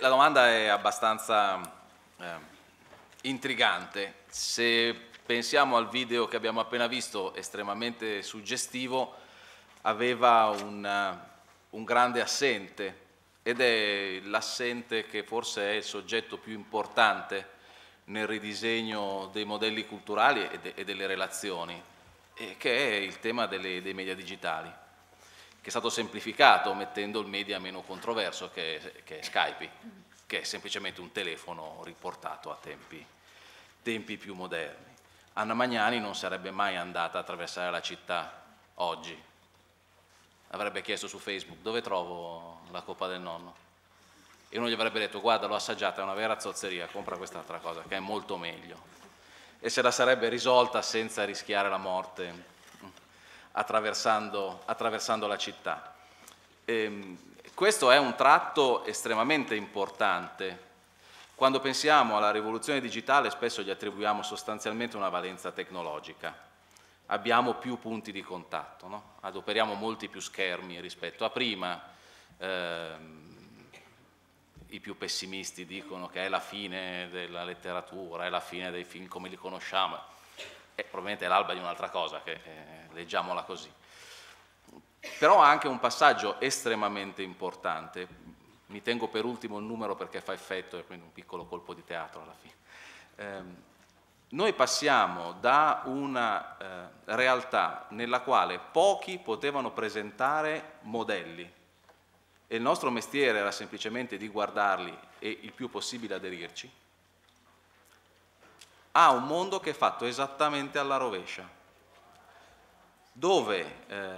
La domanda è abbastanza eh, intrigante. Se pensiamo al video che abbiamo appena visto, estremamente suggestivo, aveva un, eh, un grande assente ed è l'assente che forse è il soggetto più importante nel ridisegno dei modelli culturali e, de, e delle relazioni, e che è il tema delle, dei media digitali che è stato semplificato mettendo il media meno controverso che è, che è Skype, che è semplicemente un telefono riportato a tempi, tempi più moderni. Anna Magnani non sarebbe mai andata a attraversare la città oggi. Avrebbe chiesto su Facebook dove trovo la coppa del nonno. E uno gli avrebbe detto guarda l'ho assaggiata, è una vera zozzeria, compra quest'altra cosa che è molto meglio. E se la sarebbe risolta senza rischiare la morte attraversando, attraversando la città. E, ehm, questo è un tratto estremamente importante. Quando pensiamo alla rivoluzione digitale spesso gli attribuiamo sostanzialmente una valenza tecnologica. Abbiamo più punti di contatto, no? adoperiamo molti più schermi rispetto a prima. Ehm, i più pessimisti dicono che è la fine della letteratura, è la fine dei film come li conosciamo, e eh, probabilmente è l'alba di un'altra cosa che eh, leggiamola così. Però ha anche un passaggio estremamente importante, mi tengo per ultimo il numero perché fa effetto e quindi un piccolo colpo di teatro alla fine. Eh, noi passiamo da una eh, realtà nella quale pochi potevano presentare modelli e il nostro mestiere era semplicemente di guardarli e il più possibile aderirci, a un mondo che è fatto esattamente alla rovescia dove eh,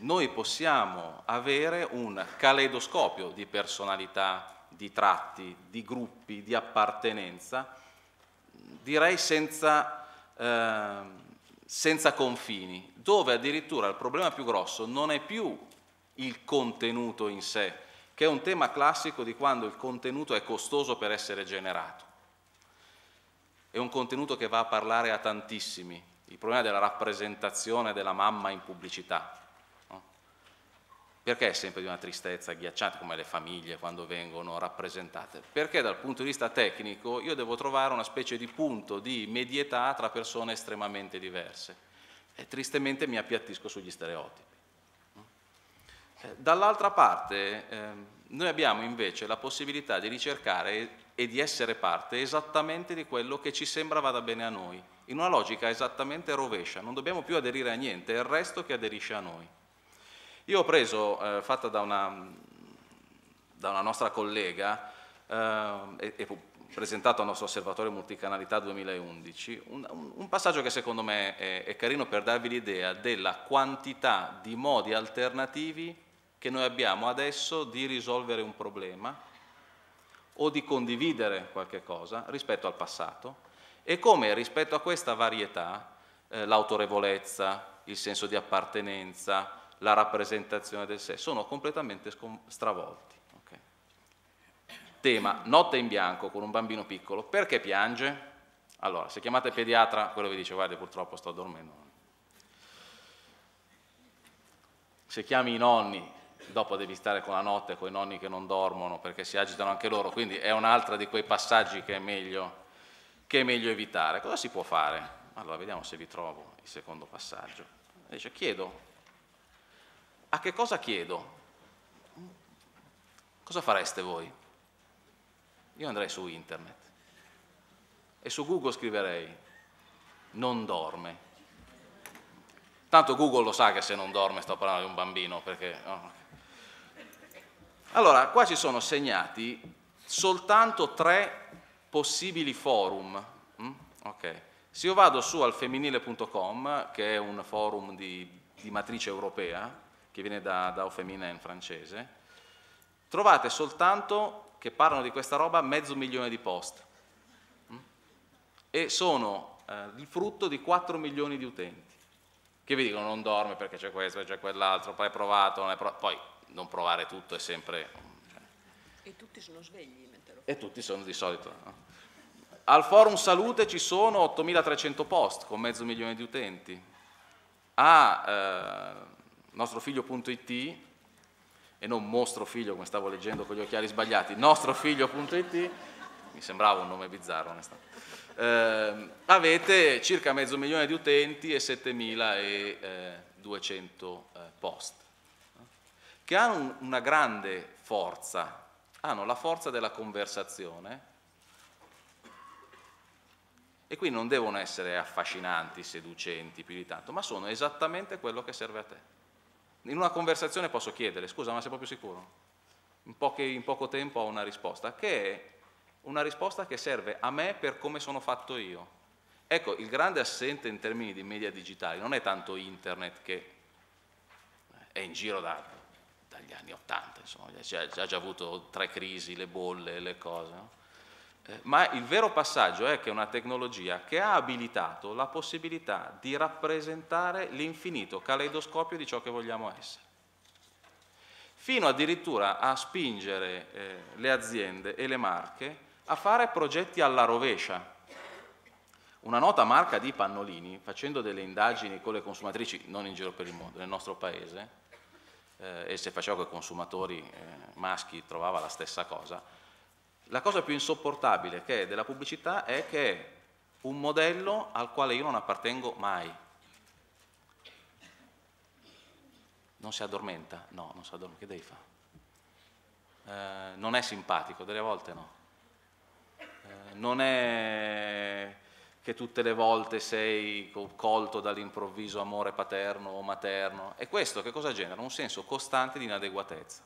noi possiamo avere un caleidoscopio di personalità, di tratti, di gruppi, di appartenenza, direi senza, eh, senza confini, dove addirittura il problema più grosso non è più il contenuto in sé, che è un tema classico di quando il contenuto è costoso per essere generato. È un contenuto che va a parlare a tantissimi, il problema della rappresentazione della mamma in pubblicità. No? Perché è sempre di una tristezza agghiacciante come le famiglie quando vengono rappresentate? Perché dal punto di vista tecnico io devo trovare una specie di punto di medietà tra persone estremamente diverse e tristemente mi appiattisco sugli stereotipi. Eh, dall'altra parte eh, noi abbiamo invece la possibilità di ricercare e di essere parte esattamente di quello che ci sembra vada bene a noi in una logica esattamente rovescia, non dobbiamo più aderire a niente, è il resto che aderisce a noi. Io ho preso, eh, fatta da una, da una, nostra collega, eh, e, e presentato al nostro osservatorio multicanalità 2011, un, un passaggio che secondo me è, è, carino per darvi l'idea della quantità di modi alternativi che noi abbiamo adesso di risolvere un problema o di condividere qualche cosa rispetto al passato e come rispetto a questa varietà eh, l'autorevolezza, il senso di appartenenza, la rappresentazione del sé sono completamente stravolti. Okay. Tema, notte in bianco con un bambino piccolo, perché piange? Allora, se chiamate pediatra, quello vi dice guarda purtroppo sto dormendo. Se chiami i nonni, dopo devi stare con la notte, con i nonni che non dormono perché si agitano anche loro, quindi è un altro di quei passaggi che è meglio che è meglio evitare. Cosa si può fare? Allora, vediamo se vi trovo il secondo passaggio. Dice, chiedo. A che cosa chiedo? Cosa fareste voi? Io andrei su internet e su Google scriverei non dorme. Tanto Google lo sa che se non dorme sto parlando di un bambino, perché... No. Allora, qua ci sono segnati soltanto tre possibili forum. Mm? Okay. Se io vado su al femminile.com, che è un forum di, di, matrice europea, che viene da, da Aufemina in francese, trovate soltanto che parlano di questa roba mezzo milione di post. Mm? E sono eh, il frutto di 4 milioni di utenti che vi dicono non dorme perché c'è questo, c'è quell'altro, poi hai provato, non hai provato, poi non provare tutto è sempre... Cioè e tutti sono svegli? e tutti sono di solito. No? Al forum salute ci sono 8300 post con mezzo milione di utenti. A eh, nostrofiglio.it e non mostro figlio come stavo leggendo con gli occhiali sbagliati, nostrofiglio.it, mi sembrava un nome bizzarro onestamente. Eh, avete circa mezzo milione di utenti e 7200 eh, eh, post, che hanno una grande forza hanno la forza della conversazione e quindi non devono essere affascinanti, seducenti più di tanto, ma sono esattamente quello che serve a te. In una conversazione posso chiedere, scusa ma sei proprio sicuro? In, pochi, in poco tempo ho una risposta, che è una risposta che serve a me per come sono fatto io. Ecco, il grande assente in termini di media digitali non è tanto internet che è in giro da negli anni 80, insomma, ha già avuto tre crisi, le bolle, le cose. No? Eh, ma il vero passaggio è che è una tecnologia che ha abilitato la possibilità di rappresentare l'infinito caleidoscopio di ciò che vogliamo essere fino addirittura a spingere eh, le aziende e le marche a fare progetti alla rovescia. Una nota marca di pannolini, facendo delle indagini con le consumatrici, non in giro per il mondo, nel nostro paese, eh, e se facevo che i consumatori eh, maschi trovava la stessa cosa. La cosa più insopportabile che è della pubblicità è che è un modello al quale io non appartengo mai. Non si addormenta? No, non si addormenta, che devi fare? Eh, non è simpatico, delle volte no. Eh, non è che tutte le volte sei colto dall'improvviso amore paterno o materno. E questo che cosa genera? Un senso costante di inadeguatezza.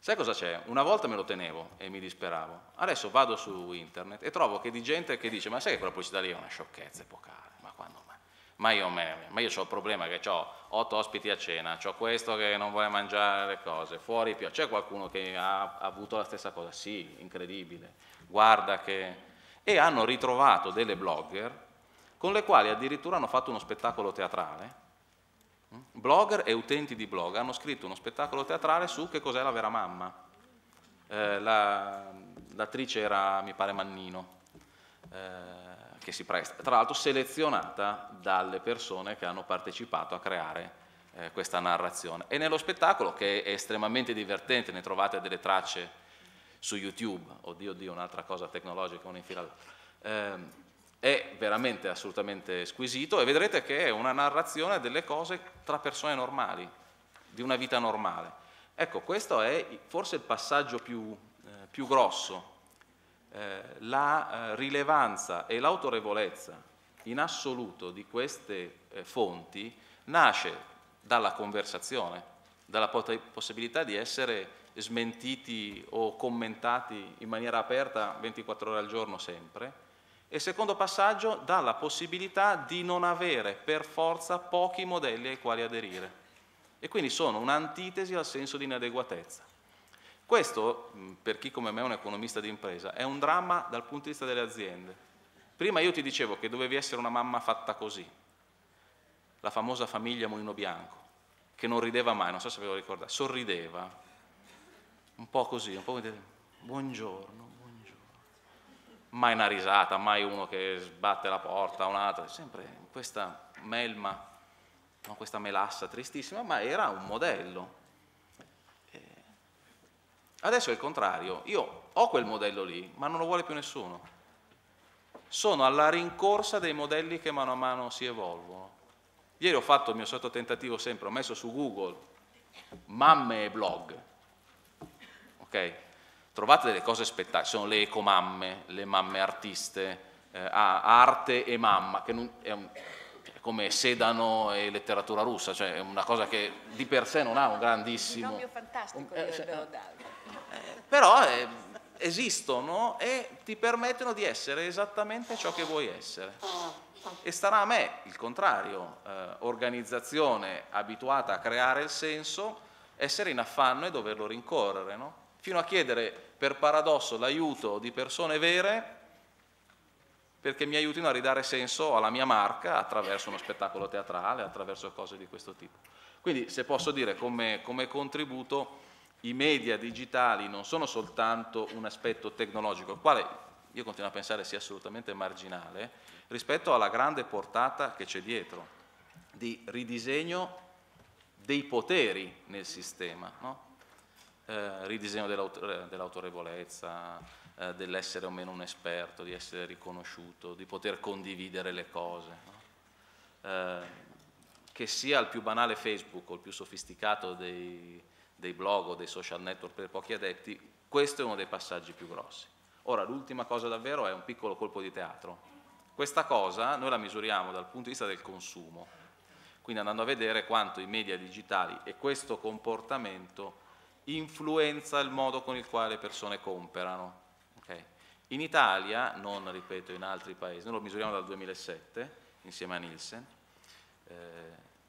Sai cosa c'è? Una volta me lo tenevo e mi disperavo, adesso vado su internet e trovo che di gente che dice ma sai che quella pubblicità lì è una sciocchezza epocale, ma quando mai? Ma io, ma io ho il problema che ho otto ospiti a cena, ho questo che non vuole mangiare le cose, fuori più. C'è qualcuno che ha avuto la stessa cosa? Sì, incredibile guarda che... E hanno ritrovato delle blogger con le quali addirittura hanno fatto uno spettacolo teatrale. Blogger e utenti di blog hanno scritto uno spettacolo teatrale su che cos'è la vera mamma. Eh, la, l'attrice era, mi pare, Mannino, eh, che si presta, tra l'altro selezionata dalle persone che hanno partecipato a creare eh, questa narrazione. E nello spettacolo, che è estremamente divertente, ne trovate delle tracce su YouTube, oddio oddio un'altra cosa tecnologica, un infila l'altra. Ehm, è veramente assolutamente squisito e vedrete che è una narrazione delle cose tra persone normali, di una vita normale. Ecco, questo è forse il passaggio più, eh, più grosso, eh, la eh, rilevanza e l'autorevolezza in assoluto di queste eh, fonti nasce dalla conversazione, dalla possibilità di essere smentiti o commentati in maniera aperta 24 ore al giorno sempre. E secondo passaggio dà la possibilità di non avere per forza pochi modelli ai quali aderire. E quindi sono un'antitesi al senso di inadeguatezza. Questo, per chi come me è un economista di impresa, è un dramma dal punto di vista delle aziende. Prima io ti dicevo che dovevi essere una mamma fatta così, la famosa famiglia Molino Bianco, che non rideva mai, non so se ve lo ricordate, sorrideva, un po' così, un po' come dire buongiorno, buongiorno. Mai una risata, mai uno che sbatte la porta, un'altra, sempre questa melma, questa melassa tristissima, ma era un modello. Adesso è il contrario, io ho quel modello lì, ma non lo vuole più nessuno. Sono alla rincorsa dei modelli che mano a mano si evolvono. Ieri ho fatto il mio tentativo sempre, ho messo su Google mamme e blog, ok? Trovate delle cose spettacolari, sono le ecomamme, le mamme artiste, eh, arte e mamma, che non, è, un, è, come sedano e letteratura russa, cioè è una cosa che di per sé non ha un grandissimo... Un fantastico, un, eh, se, cioè, eh, però eh, esistono e ti permettono di essere esattamente ciò che vuoi essere. E starà a me, il contrario, eh, organizzazione abituata a creare il senso, essere in affanno e doverlo rincorrere, no? fino a chiedere per paradosso l'aiuto di persone vere perché mi aiutino a ridare senso alla mia marca attraverso uno spettacolo teatrale, attraverso cose di questo tipo. Quindi se posso dire come, come contributo, i media digitali non sono soltanto un aspetto tecnologico, il quale io continuo a pensare sia assolutamente marginale, rispetto alla grande portata che c'è dietro di ridisegno dei poteri nel sistema. No? eh, ridisegno eh, dell'autorevolezza, eh, dell'essere o meno un esperto, di essere riconosciuto, di poter condividere le cose. No? Eh, che sia il più banale Facebook o il più sofisticato dei, dei blog o dei social network per pochi adepti, questo è uno dei passaggi più grossi. Ora, l'ultima cosa davvero è un piccolo colpo di teatro. Questa cosa noi la misuriamo dal punto di vista del consumo, quindi andando a vedere quanto i media digitali e questo comportamento influenza il modo con il quale le persone comprano. Okay. In Italia, non ripeto in altri paesi, noi lo misuriamo dal 2007 insieme a Nielsen, eh,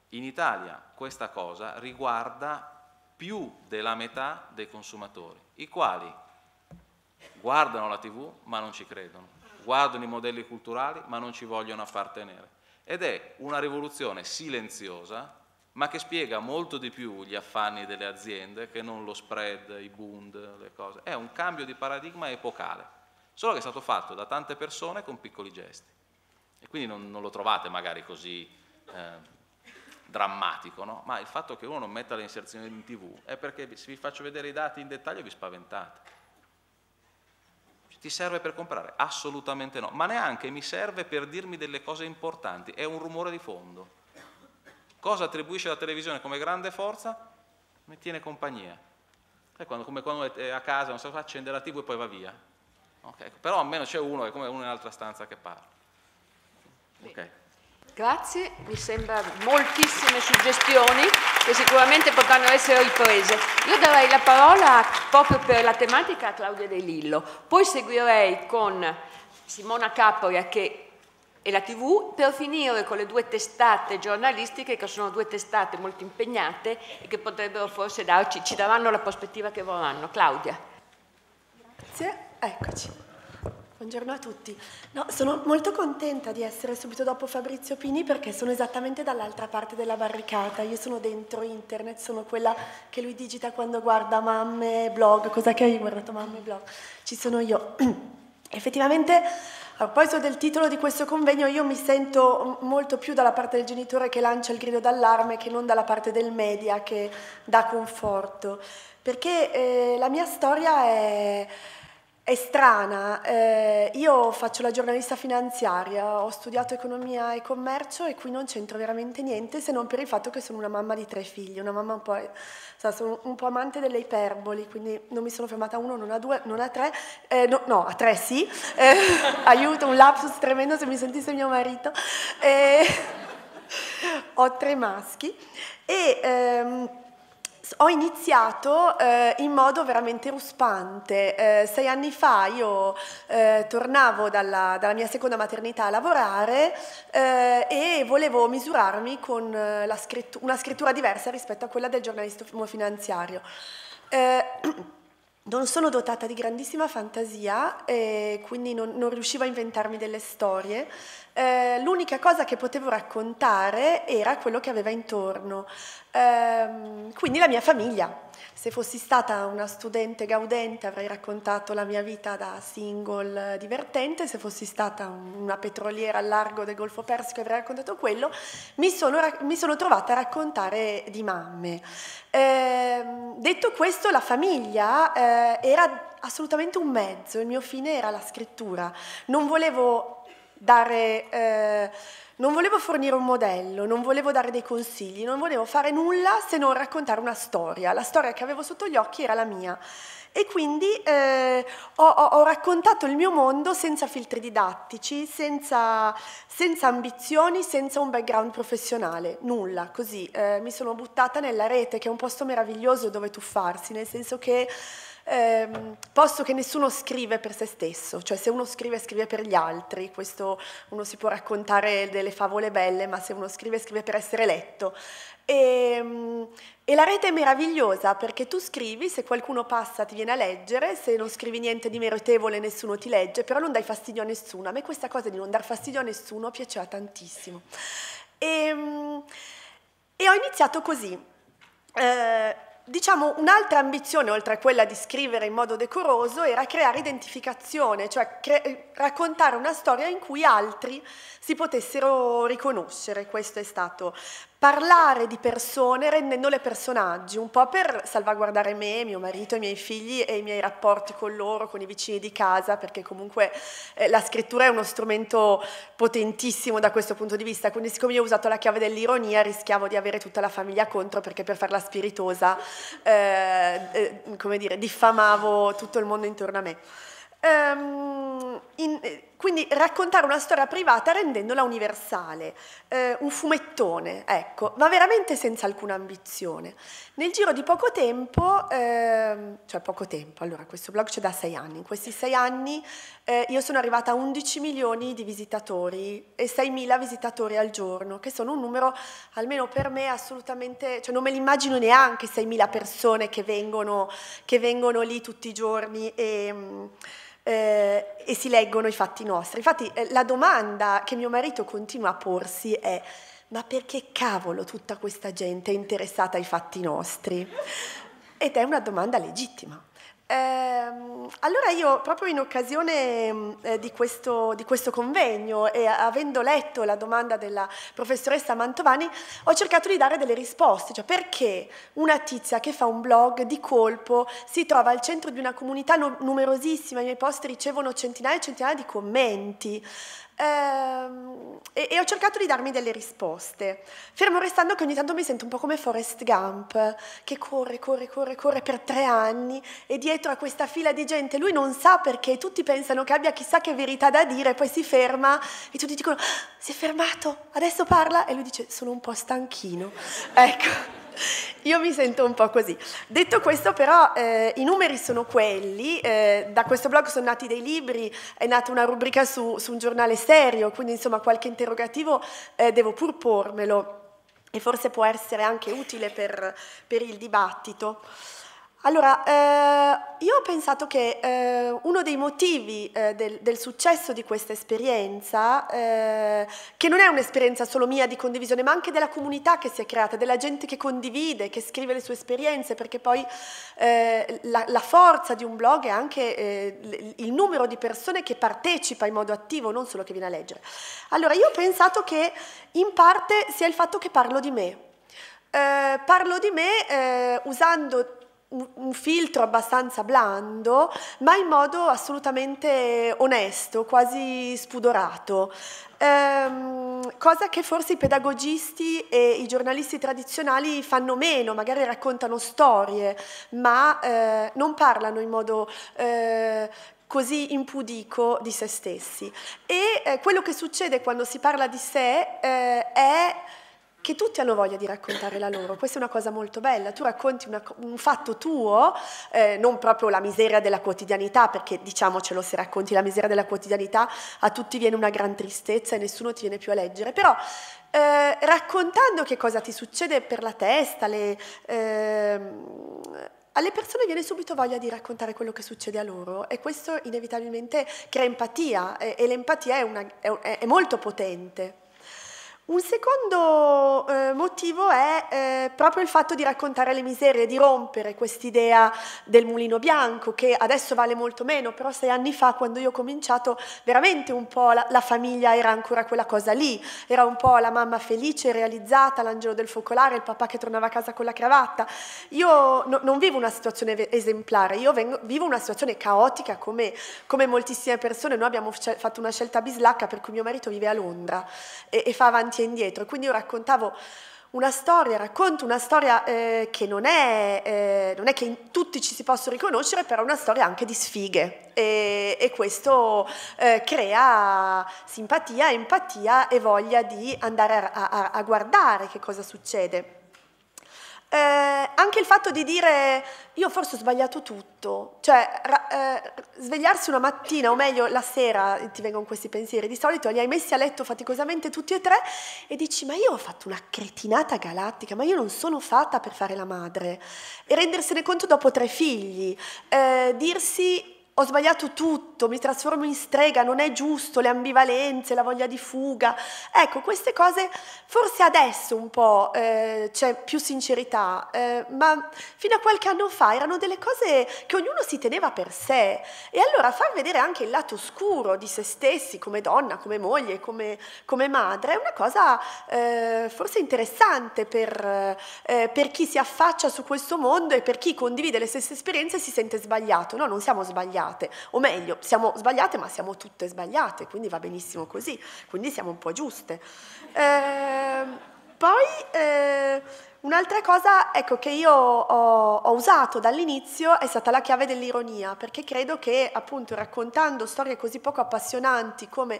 in Italia questa cosa riguarda più della metà dei consumatori, i quali guardano la tv ma non ci credono, guardano i modelli culturali ma non ci vogliono appartenere. Ed è una rivoluzione silenziosa ma che spiega molto di più gli affanni delle aziende che non lo spread, i bund, le cose. È un cambio di paradigma epocale, solo che è stato fatto da tante persone con piccoli gesti. E quindi non, non lo trovate magari così eh, drammatico, no? ma il fatto che uno non metta le inserzioni in tv è perché se vi faccio vedere i dati in dettaglio vi spaventate. Ti serve per comprare? Assolutamente no, ma neanche mi serve per dirmi delle cose importanti, è un rumore di fondo Cosa attribuisce la televisione come grande forza? Mi tiene compagnia. È quando, come quando è a casa, non so, accende la tv e poi va via. Okay. Ecco, però almeno c'è uno, è come uno in un'altra stanza che parla. Okay. Grazie, mi sembra moltissime suggestioni che sicuramente potranno essere riprese. Io darei la parola proprio per la tematica a Claudia De Lillo, poi seguirei con Simona Capria che e la TV, per finire con le due testate giornalistiche che sono due testate molto impegnate e che potrebbero forse darci, ci daranno la prospettiva che vorranno. Claudia. Grazie, eccoci. Buongiorno a tutti. No, sono molto contenta di essere subito dopo Fabrizio Pini perché sono esattamente dall'altra parte della barricata. Io sono dentro internet, sono quella che lui digita quando guarda mamme, blog, cosa che hai guardato mamme, blog. Ci sono io. Effettivamente a proposito del titolo di questo convegno, io mi sento molto più dalla parte del genitore che lancia il grido d'allarme che non dalla parte del media che dà conforto, perché eh, la mia storia è è strana, eh, io faccio la giornalista finanziaria, ho studiato economia e commercio e qui non c'entro veramente niente se non per il fatto che sono una mamma di tre figli, una mamma un po', so, sono un po' amante delle iperboli, quindi non mi sono fermata a uno, non a due, non a tre, eh, no, no, a tre sì, eh, aiuto, un lapsus tremendo se mi sentisse mio marito, eh, ho tre maschi e... Ehm, ho iniziato eh, in modo veramente ruspante. Eh, sei anni fa io eh, tornavo dalla, dalla, mia seconda maternità a lavorare eh, e volevo misurarmi con eh, scrittura, una scrittura diversa rispetto a quella del giornalista finanziario. Eh, non sono dotata di grandissima fantasia, e quindi non, non, riuscivo a inventarmi delle storie. Eh, l'unica cosa che potevo raccontare era quello che aveva intorno, eh, quindi la mia famiglia, se fossi stata una studente gaudente avrei raccontato la mia vita da single eh, divertente, se fossi stata una petroliera al largo del Golfo Persico avrei raccontato quello, mi sono, mi sono trovata a raccontare di mamme. Eh, detto questo, la famiglia eh, era assolutamente un mezzo, il mio fine era la scrittura, non volevo dare... Eh, non volevo fornire un modello, non volevo dare dei consigli, non volevo fare nulla se non raccontare una storia. La storia che avevo sotto gli occhi era la mia. E quindi eh, ho, ho, raccontato il mio mondo senza filtri didattici, senza, senza ambizioni, senza un background professionale, nulla, così. Eh, mi sono buttata nella rete, che è un posto meraviglioso dove tuffarsi, nel senso che Ehm, posto che nessuno scrive per se stesso, cioè se uno scrive scrive per gli altri, questo uno si può raccontare delle favole belle, ma se uno scrive scrive per essere letto. E, ehm, e, la rete è meravigliosa perché tu scrivi, se qualcuno passa ti viene a leggere, se non scrivi niente di meritevole nessuno ti legge, però non dai fastidio a nessuno. A me questa cosa di non dar fastidio a nessuno piaceva tantissimo. E, ehm, e ho iniziato così. Eh, Diciamo un'altra ambizione, oltre a quella di scrivere in modo decoroso, era creare identificazione, cioè cre eh, raccontare una storia in cui altri si potessero riconoscere. Questo è stato parlare di persone rendendole personaggi, un po' per salvaguardare me, mio marito, i miei figli e i miei rapporti con loro, con i vicini di casa, perché comunque eh, la scrittura è uno strumento potentissimo da questo punto di vista, quindi siccome io ho usato la chiave dell'ironia rischiavo di avere tutta la famiglia contro perché per farla spiritosa, eh, eh, come dire, diffamavo tutto il mondo intorno a me. Um, in, eh, quindi raccontare una storia privata rendendola universale, eh, un fumettone, ecco, ma veramente senza alcuna ambizione. Nel giro di poco tempo, eh, cioè poco tempo, allora questo blog c'è da sei anni, in questi sei anni eh, io sono arrivata a 11 milioni di visitatori e 6.000 visitatori al giorno, che sono un numero almeno per me assolutamente, cioè non me l'immagino neanche 6.000 persone che vengono, che vengono, lì tutti i giorni e, mm, eh, e si leggono i fatti nostri. Infatti eh, la domanda che mio marito continua a porsi è ma perché cavolo tutta questa gente è interessata ai fatti nostri? Ed è una domanda legittima. Ehm, allora io proprio in occasione mm, eh, di questo, di, questo, convegno e avendo letto la domanda della professoressa Mantovani ho cercato di dare delle risposte, cioè perché una tizia che fa un blog di colpo si trova al centro di una comunità numerosissima, i miei post ricevono centinaia e centinaia di commenti, Ehm, e, e, ho cercato di darmi delle risposte, fermo restando che ogni tanto mi sento un po' come Forrest Gump, che corre, corre, corre, corre per tre anni e dietro a questa fila di gente lui non sa perché tutti pensano che abbia chissà che verità da dire, poi si ferma e tutti dicono ah, si è fermato, adesso parla e lui dice sono un po' stanchino. Ecco. Io mi sento un po' così. Detto questo però eh, i numeri sono quelli, eh, da questo blog sono nati dei libri, è nata una rubrica su, su un giornale serio, quindi insomma qualche interrogativo eh, devo pur pormelo e forse può essere anche utile per, per il dibattito. Allora, eh, io ho pensato che eh, uno dei motivi eh, del, del, successo di questa esperienza, eh, che non è un'esperienza solo mia di condivisione, ma anche della comunità che si è creata, della gente che condivide, che scrive le sue esperienze, perché poi eh, la, la, forza di un blog è anche eh, il numero di persone che partecipa in modo attivo, non solo che viene a leggere. Allora, io ho pensato che in parte sia il fatto che parlo di me. parlo di me usando un filtro abbastanza blando, ma in modo assolutamente onesto, quasi spudorato. Ehm, cosa che forse i pedagogisti e i giornalisti tradizionali fanno meno, magari raccontano storie, ma eh, non parlano in modo eh, così impudico di se stessi. E eh, quello che succede quando si parla di sé eh, è che tutti hanno voglia di raccontare la loro. Questa è una cosa molto bella. Tu racconti una, un fatto tuo, eh, non proprio la miseria della quotidianità, perché diciamocelo, se racconti la miseria della quotidianità a tutti viene una gran tristezza e nessuno ti viene più a leggere. Però eh, raccontando che cosa ti succede per la testa, le, eh, alle persone viene subito voglia di raccontare quello che succede a loro e questo inevitabilmente crea empatia e, e l'empatia è, una, è, è molto potente. Un secondo eh, motivo è eh, proprio il fatto di raccontare le miserie, di rompere quest'idea del mulino bianco che adesso vale molto meno, però sei anni fa quando io ho cominciato veramente un po' la, la famiglia era ancora quella cosa lì, era un po' la mamma felice, realizzata, l'angelo del focolare, il papà che tornava a casa con la cravatta. Io no, non vivo una situazione esemplare, io vengo, vivo una situazione caotica come, come, moltissime persone, noi abbiamo cioè, fatto una scelta bislacca per cui mio marito vive a Londra e, e fa avanti marcia indietro. Quindi io raccontavo una storia, racconto una storia eh, che non è, eh, non è che in tutti ci si possono riconoscere, però è una storia anche di sfighe e, e questo eh, crea simpatia, empatia e voglia di andare a, a, a guardare che cosa succede. Eh, anche il fatto di dire io forse ho sbagliato tutto, cioè ra- eh, svegliarsi una mattina o meglio la sera ti vengono questi pensieri, di solito li hai messi a letto faticosamente tutti e tre e dici ma io ho fatto una cretinata galattica, ma io non sono fatta per fare la madre e rendersene conto dopo tre figli, eh, dirsi ho sbagliato tutto, mi trasformo in strega, non è giusto, le ambivalenze, la voglia di fuga. Ecco, queste cose forse adesso un po' eh, c'è più sincerità, eh, ma fino a qualche anno fa erano delle cose che ognuno si teneva per sé. E allora far vedere anche il lato scuro di se stessi come donna, come moglie, come, come madre è una cosa eh, forse interessante per, eh, per chi si affaccia su questo mondo e per chi condivide le stesse esperienze e si sente sbagliato. No, non siamo sbagliati sbagliate, o meglio, siamo sbagliate ma siamo tutte sbagliate, quindi va benissimo così, quindi siamo un po' giuste. Eh, poi eh, un'altra cosa ecco, che io ho, ho usato dall'inizio è stata la chiave dell'ironia, perché credo che appunto raccontando storie così poco appassionanti come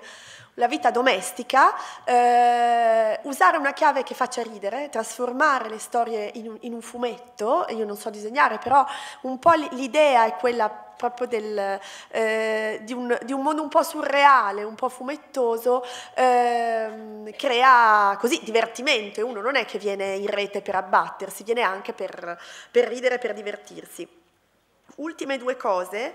la vita domestica, eh, usare una chiave che faccia ridere, trasformare le storie in un, in un fumetto, io non so disegnare, però un po' l'idea è quella proprio del, eh, di, un, di, un, mondo un po' surreale, un po' fumettoso, eh, crea così divertimento e uno non è che viene in rete per abbattersi, viene anche per, per ridere, per divertirsi. Ultime due cose.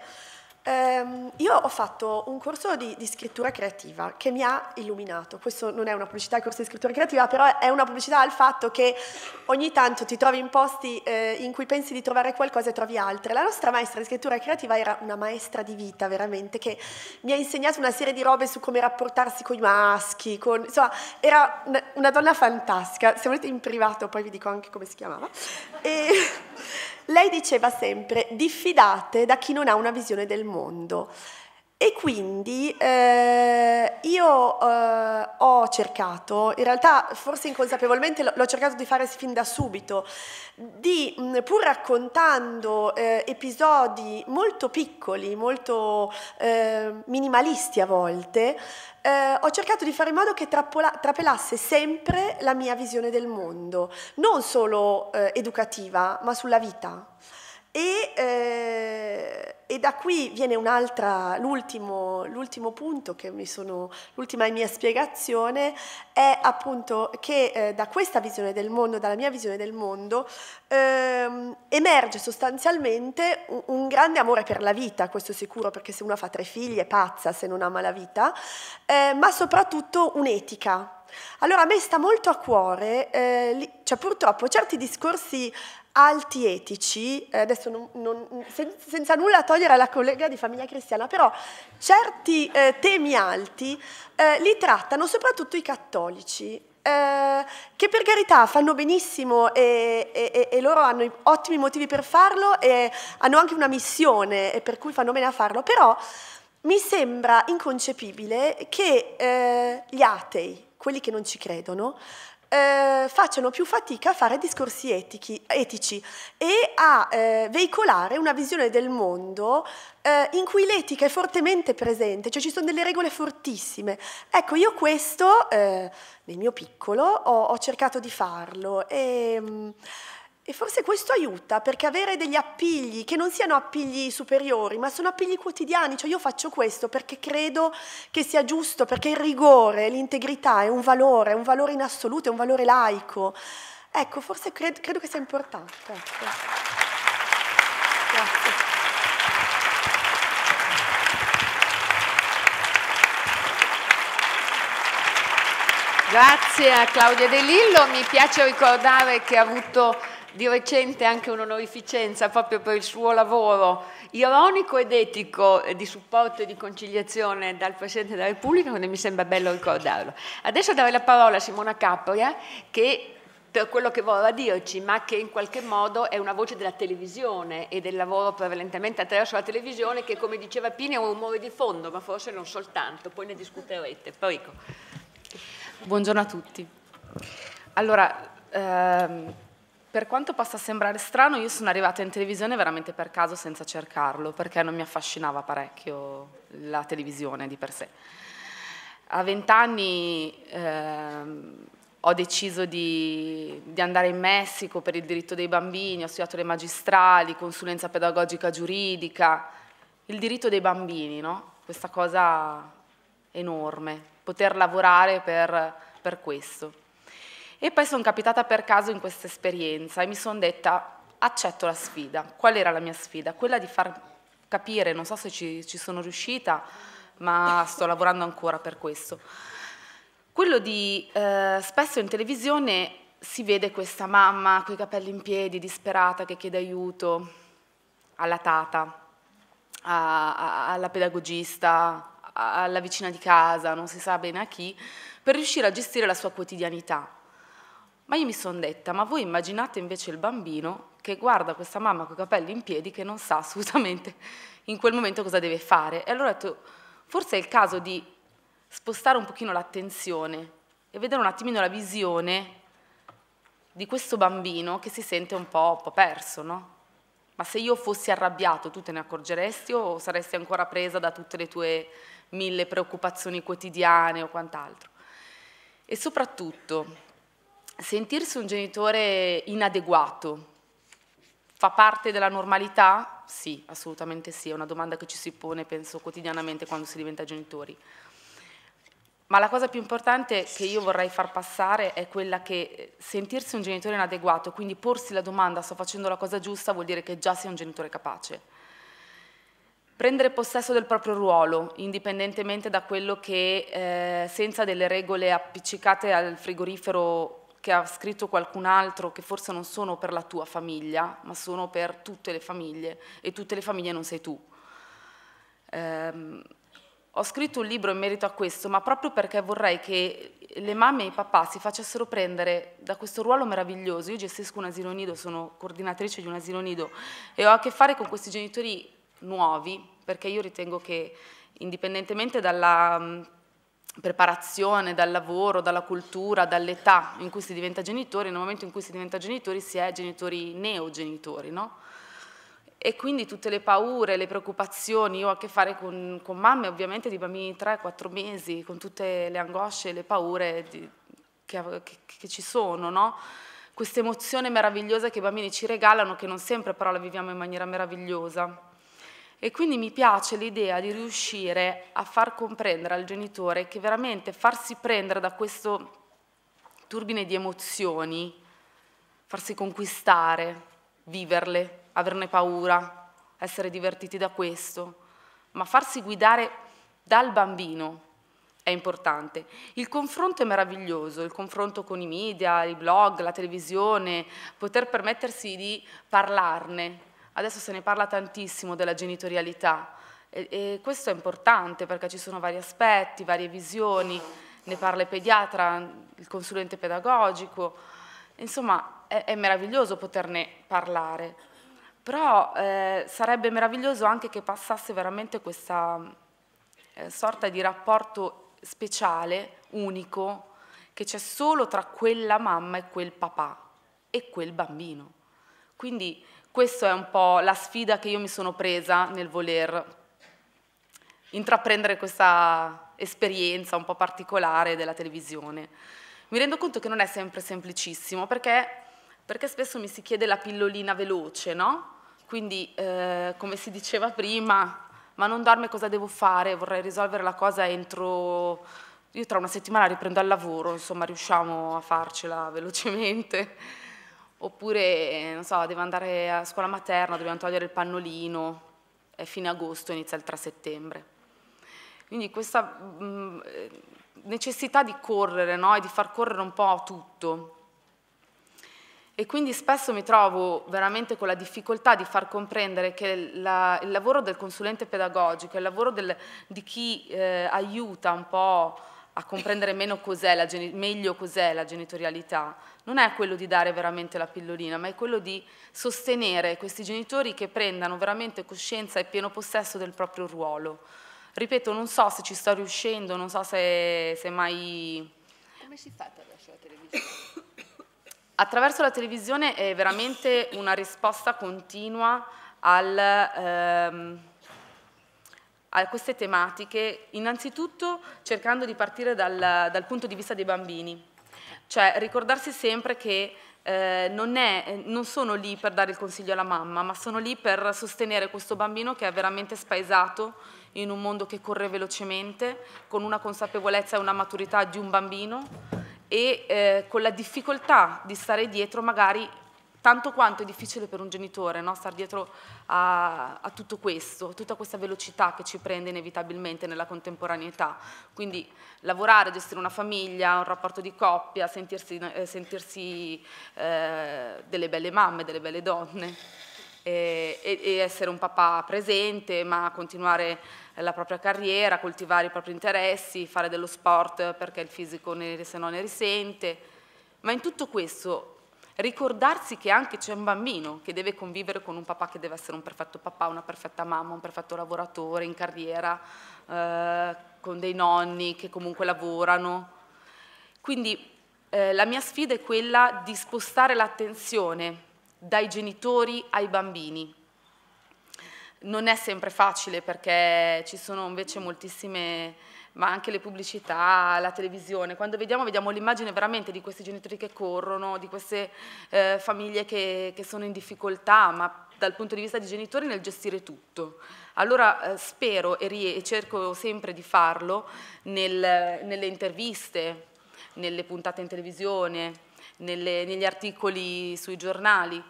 Um, io ho fatto un corso di, di, scrittura creativa che mi ha illuminato. Questo non è una pubblicità al corso di scrittura creativa, però è una pubblicità al fatto che ogni tanto ti trovi in posti eh, in cui pensi di trovare qualcosa e trovi altre. La nostra maestra di scrittura creativa era una maestra di vita, veramente, che mi ha insegnato una serie di robe su come rapportarsi con i maschi. Con, insomma, era una, una donna fantastica. Se volete in privato, poi vi dico anche come si chiamava. E. Lei diceva sempre diffidate da chi non ha una visione del mondo. E quindi eh, io eh, ho cercato, in realtà forse inconsapevolmente l'ho cercato di fare fin da subito, di mm, pur raccontando eh, episodi molto piccoli, molto eh, minimalisti a volte, eh, ho cercato di fare in modo che trappola, trapelasse sempre la mia visione del mondo, non solo eh, educativa, ma sulla vita. E, eh, e, da qui viene un'altra, l'ultimo, l'ultimo punto che mi sono, l'ultima mia spiegazione è appunto che eh, da questa visione del mondo, dalla mia visione del mondo, ehm, emerge sostanzialmente un, un, grande amore per la vita, questo sicuro, perché se uno fa tre figli è pazza se non ama la vita, eh, ma soprattutto un'etica, allora a me sta molto a cuore, eh, cioè purtroppo certi discorsi alti etici, eh, adesso non, non, senza nulla togliere alla collega di famiglia cristiana, però certi eh, temi alti eh, li trattano soprattutto i cattolici, eh, che per carità fanno benissimo e, e, e, loro hanno ottimi motivi per farlo e hanno anche una missione per cui fanno bene a farlo, però mi sembra inconcepibile che eh, gli atei, quelli che non ci credono, eh, facciano più fatica a fare discorsi etici, etici e a eh, veicolare una visione del mondo eh, in cui l'etica è fortemente presente, cioè ci sono delle regole fortissime. Ecco, io questo eh, nel mio piccolo ho, ho cercato di farlo. E, mh, mm, e forse questo aiuta perché avere degli appigli che non siano appigli superiori, ma sono appigli quotidiani, cioè io faccio questo perché credo che sia giusto, perché il rigore, l'integrità è un valore, è un valore in assoluto, è un valore laico. Ecco, forse credo, credo che sia importante. Ecco. Grazie. Grazie a Claudia De Lillo, mi piace ricordare che ha avuto di recente anche un'onorificenza proprio per il suo lavoro ironico ed etico eh, di supporto e di conciliazione dal Presidente della Repubblica, quindi mi sembra bello ricordarlo. Adesso darei la parola a Simona Capria che per quello che vorrà dirci, ma che in qualche modo è una voce della televisione e del lavoro prevalentemente attraverso la televisione che come diceva Pini è un rumore di fondo, ma forse non soltanto, poi ne discuterete. Prego. Buongiorno a tutti. Allora, ehm, per quanto possa sembrare strano, io sono arrivata in televisione veramente per caso senza cercarlo, perché non mi affascinava parecchio la televisione di per sé. A vent'anni ehm, ho deciso di, di, andare in Messico per il diritto dei bambini, ho studiato le magistrali, consulenza pedagogica giuridica, il diritto dei bambini, no? questa cosa enorme, poter lavorare per, per questo. E poi sono capitata per caso in questa esperienza e mi sono detta, accetto la sfida. Qual era la mia sfida? Quella di far capire, non so se ci, ci sono riuscita, ma sto lavorando ancora per questo. Quello di, eh, spesso in televisione si vede questa mamma coi capelli in piedi, disperata, che chiede aiuto alla tata, a, a, alla pedagogista, alla vicina di casa, non si sa bene a chi, per riuscire a gestire la sua quotidianità. Ma io mi sono detta, ma voi immaginate invece il bambino che guarda questa mamma con i capelli in piedi che non sa assolutamente in quel momento cosa deve fare. E allora ho detto, forse è il caso di spostare un pochino l'attenzione e vedere un attimino la visione di questo bambino che si sente un po', un po perso, no? Ma se io fossi arrabbiato, tu te ne accorgeresti o saresti ancora presa da tutte le tue mille preoccupazioni quotidiane o quant'altro? E soprattutto, sentirsi un genitore inadeguato fa parte della normalità? Sì, assolutamente sì, è una domanda che ci si pone, penso, quotidianamente quando si diventa genitori. Ma la cosa più importante che io vorrei far passare è quella che eh, sentirsi un genitore inadeguato, quindi porsi la domanda sto facendo la cosa giusta, vuol dire che già sei un genitore capace. Prendere possesso del proprio ruolo, indipendentemente da quello che eh, senza delle regole appiccicate al frigorifero che ha scritto qualcun altro che forse non sono per la tua famiglia, ma sono per tutte le famiglie e tutte le famiglie non sei tu. Eh, ho scritto un libro in merito a questo, ma proprio perché vorrei che le mamme e i papà si facessero prendere da questo ruolo meraviglioso. Io gestisco un asilo nido, sono coordinatrice di un asilo nido e ho a che fare con questi genitori nuovi, perché io ritengo che indipendentemente dalla preparazione, dal lavoro, dalla cultura, dall'età in cui si diventa genitori, nel momento in cui si diventa genitori si è genitori neogenitori, no? E quindi tutte le paure, le preoccupazioni, io ho a che fare con, con mamme ovviamente di bambini di 3-4 mesi, con tutte le angosce e le paure di, che, che, che, ci sono, no? Questa emozione meravigliosa che i bambini ci regalano, che non sempre però la viviamo in maniera meravigliosa. E quindi mi piace l'idea di riuscire a far comprendere al genitore che veramente farsi prendere da questo turbine di emozioni, farsi conquistare, viverle, averne paura, essere divertiti da questo, ma farsi guidare dal bambino è importante. Il confronto è meraviglioso, il confronto con i media, i blog, la televisione, poter permettersi di parlarne, Adesso se ne parla tantissimo della genitorialità e, e questo è importante perché ci sono vari aspetti, varie visioni, ne parla il pediatra, il consulente pedagogico, insomma è, è meraviglioso poterne parlare, però eh, sarebbe meraviglioso anche che passasse veramente questa eh, sorta di rapporto speciale, unico, che c'è solo tra quella mamma e quel papà e quel bambino. Quindi questa è un po' la sfida che io mi sono presa nel voler intraprendere questa esperienza un po' particolare della televisione. Mi rendo conto che non è sempre semplicissimo perché, perché spesso mi si chiede la pillolina veloce, no? Quindi, eh, come si diceva prima, ma non dorme cosa devo fare, vorrei risolvere la cosa entro... Io tra una settimana riprendo al lavoro, insomma riusciamo a farcela velocemente. Oppure, non so, deve andare a scuola materna, dobbiamo togliere il pannolino, è fine agosto, inizia il 3 settembre. Quindi questa mh, mm, necessità di correre no? e di far correre un po' tutto. E quindi spesso mi trovo veramente con la difficoltà di far comprendere che la, il lavoro del consulente pedagogico, il lavoro del, di chi eh, aiuta un po' a comprendere cos'è meglio cos'è la genitorialità non è quello di dare veramente la pillolina, ma è quello di sostenere questi genitori che prendano veramente coscienza e pieno possesso del proprio ruolo. Ripeto, non so se ci sto riuscendo, non so se, se mai... Come si fa attraverso la televisione? attraverso la televisione è veramente una risposta continua al... Ehm, a queste tematiche innanzitutto cercando di partire dal, dal punto di vista dei bambini, cioè ricordarsi sempre che eh, non, è, non, sono lì per dare il consiglio alla mamma, ma sono lì per sostenere questo bambino che è veramente spaesato in un mondo che corre velocemente, con una consapevolezza e una maturità di un bambino e eh, con la difficoltà di stare dietro magari tanto quanto è difficile per un genitore no? star dietro a, a, tutto questo, tutta questa velocità che ci prende inevitabilmente nella contemporaneità. Quindi lavorare, gestire una famiglia, un rapporto di coppia, sentirsi, eh, sentirsi eh, delle belle mamme, delle belle donne e, e essere un papà presente, ma continuare la propria carriera, coltivare i propri interessi, fare dello sport perché il fisico ne, se no ne risente. Ma in tutto questo ricordarsi che anche c'è un bambino che deve convivere con un papà che deve essere un perfetto papà, una perfetta mamma, un perfetto lavoratore in carriera, eh, con dei nonni che comunque lavorano. Quindi eh, la mia sfida è quella di spostare l'attenzione dai genitori ai bambini. Non è sempre facile perché ci sono invece moltissime ma anche le pubblicità, la televisione, quando vediamo, vediamo l'immagine veramente di questi genitori che corrono, di queste eh, famiglie che, che, sono in difficoltà, ma dal punto di vista dei genitori nel gestire tutto. Allora eh, spero e, e, cerco sempre di farlo nel, nelle interviste, nelle puntate in televisione, nelle, negli articoli sui giornali,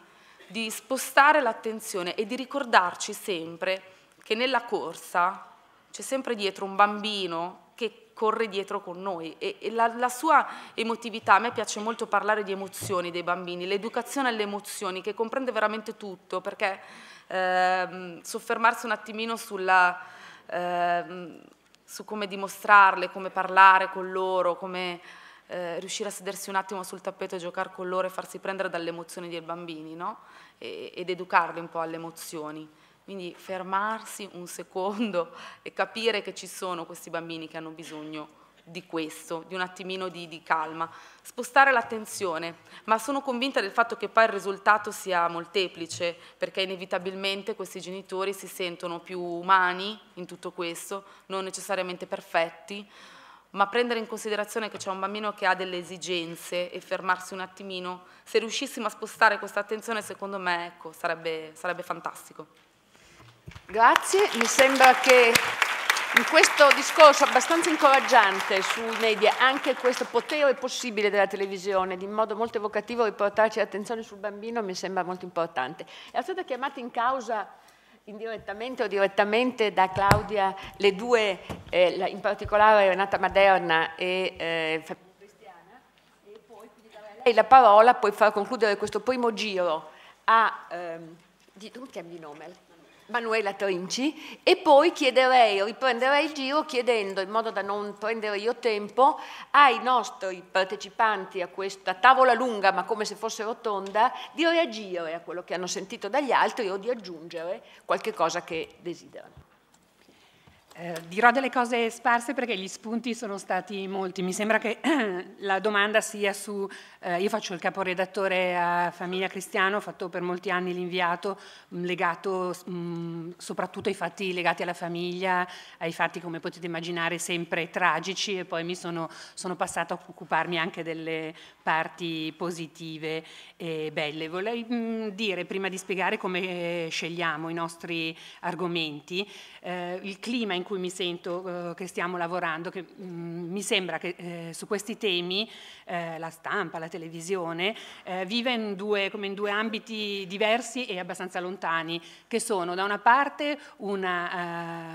di spostare l'attenzione e di ricordarci sempre che nella corsa c'è sempre dietro un bambino che corre dietro con noi e, e la, la, sua emotività, a me piace molto parlare di emozioni dei bambini, l'educazione alle emozioni che comprende veramente tutto perché ehm, soffermarsi un attimino sulla, ehm, su come dimostrarle, come parlare con loro, come eh, riuscire a sedersi un attimo sul tappeto e giocare con loro e farsi prendere dalle emozioni dei bambini no? e, ed educarli un po' alle emozioni. Quindi fermarsi un secondo e capire che ci sono questi bambini che hanno bisogno di questo, di un attimino di, di calma, spostare l'attenzione, ma sono convinta del fatto che poi il risultato sia molteplice, perché inevitabilmente questi genitori si sentono più umani in tutto questo, non necessariamente perfetti, ma prendere in considerazione che c'è un bambino che ha delle esigenze e fermarsi un attimino, se riuscissimo a spostare questa attenzione, secondo me ecco, sarebbe, sarebbe fantastico. Grazie, mi sembra che in questo discorso abbastanza incoraggiante sui media, anche questo potere possibile della televisione, di modo molto evocativo riportarci l'attenzione sul bambino mi sembra molto importante. È stata chiamata in causa indirettamente o direttamente da Claudia le due, eh, in particolare Renata Maderna e eh, Cristiana, e poi quindi darei lei la parola, poi far concludere questo primo giro a... Ehm, di, come chiami di nome? Manuela Trinci e poi chiederei, riprenderei il giro chiedendo, in modo da non prendere io tempo, ai nostri partecipanti a questa tavola lunga, ma come se fosse rotonda, di reagire a quello che hanno sentito dagli altri o di aggiungere qualche cosa che desiderano. Eh, dirò delle cose sparse perché gli spunti sono stati molti. Mi sembra che la domanda sia su, eh, io faccio il caporedattore a Famiglia Cristiano, ho fatto per molti anni l'inviato, mm, legato mh, mm, soprattutto ai fatti legati alla famiglia, ai fatti come potete immaginare sempre tragici e poi mi sono, sono passata a occuparmi anche delle parti positive e belle. Volevo mm, dire, prima di spiegare come scegliamo i nostri argomenti, eh, il clima in cui mi sento eh, che stiamo lavorando, che mh, mm, mi sembra che eh, su questi temi eh, la stampa, la televisione, eh, vive in due, in due, ambiti diversi e abbastanza lontani, che sono da una parte una...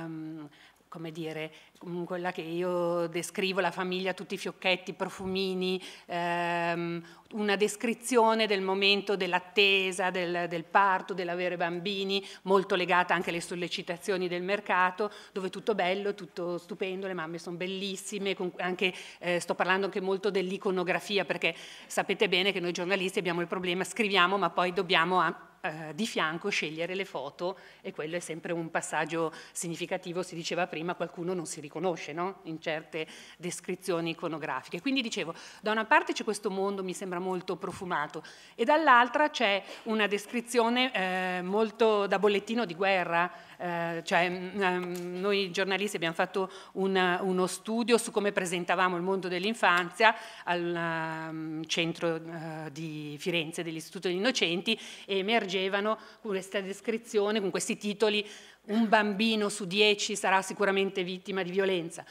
Ehm, come dire, mm, quella che io descrivo, la famiglia, tutti i fiocchetti, i profumini, ehm, una descrizione del momento dell'attesa, del, del, parto, dell'avere bambini, molto legata anche alle sollecitazioni del mercato, dove tutto bello, tutto stupendo, le mamme sono bellissime, anche, eh, sto parlando anche molto dell'iconografia, perché sapete bene che noi giornalisti abbiamo il problema, scriviamo ma poi dobbiamo... A, eh, di fianco scegliere le foto e quello è sempre un passaggio significativo, si diceva prima, qualcuno non si riconosce no? in certe descrizioni iconografiche. Quindi dicevo, da una parte c'è questo mondo, mi sembra molto profumato, e dall'altra c'è una descrizione eh, molto da bollettino di guerra, eh, cioè, mm, ehm, noi giornalisti abbiamo fatto una, uno studio su come presentavamo il mondo dell'infanzia al um, centro uh, di Firenze dell'Istituto degli Innocenti e emergevano con questa descrizione, con questi titoli un bambino su dieci sarà sicuramente vittima di violenza,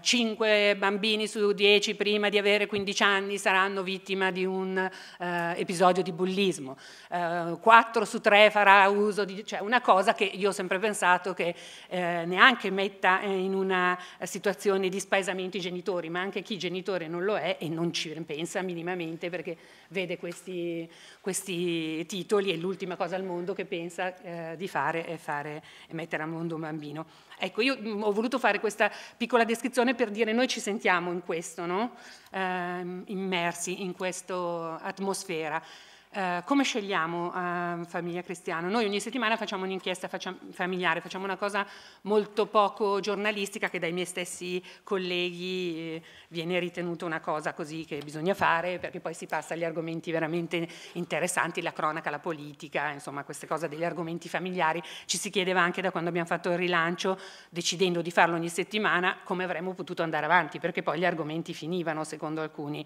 cinque bambini su dieci prima di avere 15 anni saranno vittima di un uh, episodio di bullismo, eh, quattro su tre farà uso di... cioè una cosa che io ho sempre pensato che eh, neanche metta eh, in una situazione di spaesamento i genitori, ma anche chi genitore non lo è e non ci pensa minimamente perché vede questi, questi titoli e l'ultima cosa al mondo che pensa eh, di fare è, fare è mettere al mondo un bambino. Ecco, io mm, ho voluto fare questa piccola descrizione per dire noi ci sentiamo in questo, no? eh, immersi in questa atmosfera. Eh, come scegliamo uh, Famiglia Cristiano? Noi ogni settimana facciamo un'inchiesta familiare, facciamo una cosa molto poco giornalistica che dai miei stessi colleghi eh, viene ritenuta una cosa così che bisogna fare perché poi si passa agli argomenti veramente interessanti, la cronaca, la politica, insomma queste cose degli argomenti familiari. Ci si chiedeva anche da quando abbiamo fatto il rilancio, decidendo di farlo ogni settimana, come avremmo potuto andare avanti perché poi gli argomenti finivano secondo alcuni.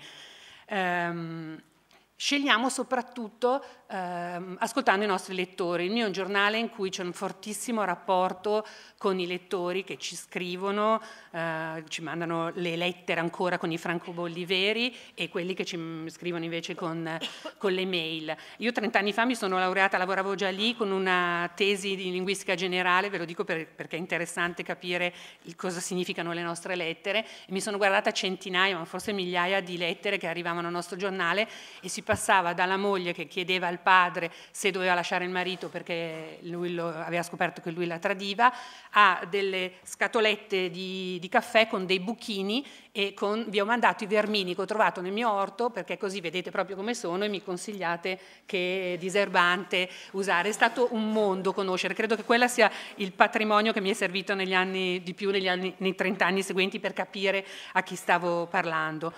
Um, Scegliamo soprattutto ehm, ascoltando i nostri lettori. Il mio è un giornale in cui c'è un fortissimo rapporto con i lettori che ci scrivono, eh, ci mandano le lettere ancora con i francobolli veri e quelli che ci scrivono invece con, con le mail. Io 30 anni fa mi sono laureata, lavoravo già lì con una tesi di linguistica generale, ve lo dico per, perché è interessante capire il, cosa significano le nostre lettere, e mi sono guardata centinaia, ma forse migliaia di lettere che arrivavano al nostro giornale e si passava dalla moglie che chiedeva al padre se doveva lasciare il marito perché lui lo, aveva scoperto che lui la tradiva, a delle scatolette di, di caffè con dei buchini e con, vi ho mandato i vermini che ho trovato nel mio orto perché così vedete proprio come sono e mi consigliate che diserbante usare. È stato un mondo conoscere, credo che quello sia il patrimonio che mi è servito negli anni di più, negli anni, nei 30 anni seguenti per capire a chi stavo parlando.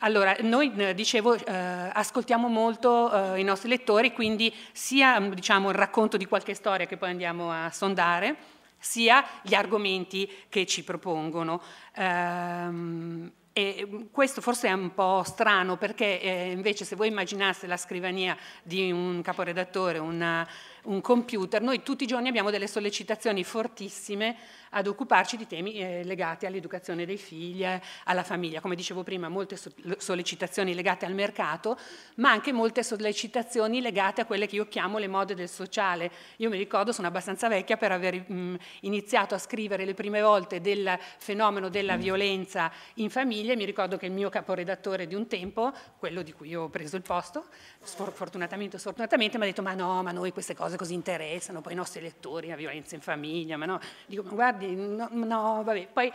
Allora, noi eh, dicevo, eh, ascoltiamo molto eh, i nostri lettori, quindi sia mm, diciamo, il racconto di qualche storia che poi andiamo a sondare, sia gli argomenti che ci propongono. Ehm, e mm, questo forse è un po' strano perché eh, invece se voi immaginaste la scrivania di un caporedattore, una, un computer, noi tutti i giorni abbiamo delle sollecitazioni fortissime ad occuparci di temi eh, legati all'educazione dei figli, eh, alla famiglia. Come dicevo prima, molte sollecitazioni legate al mercato, ma anche molte sollecitazioni legate a quelle che io chiamo le mode del sociale. Io mi ricordo, sono abbastanza vecchia per aver mh, mm, iniziato a scrivere le prime volte del fenomeno della mm. violenza in famiglia e mi ricordo che il mio caporedattore di un tempo, quello di cui ho preso il posto, fortunatamente o sfortunatamente, mi ha detto ma no, ma noi queste cose così interessano, poi i nostri lettori, la violenza in famiglia, ma no. Dico ma guarda, di... No, no, vabbè. Poi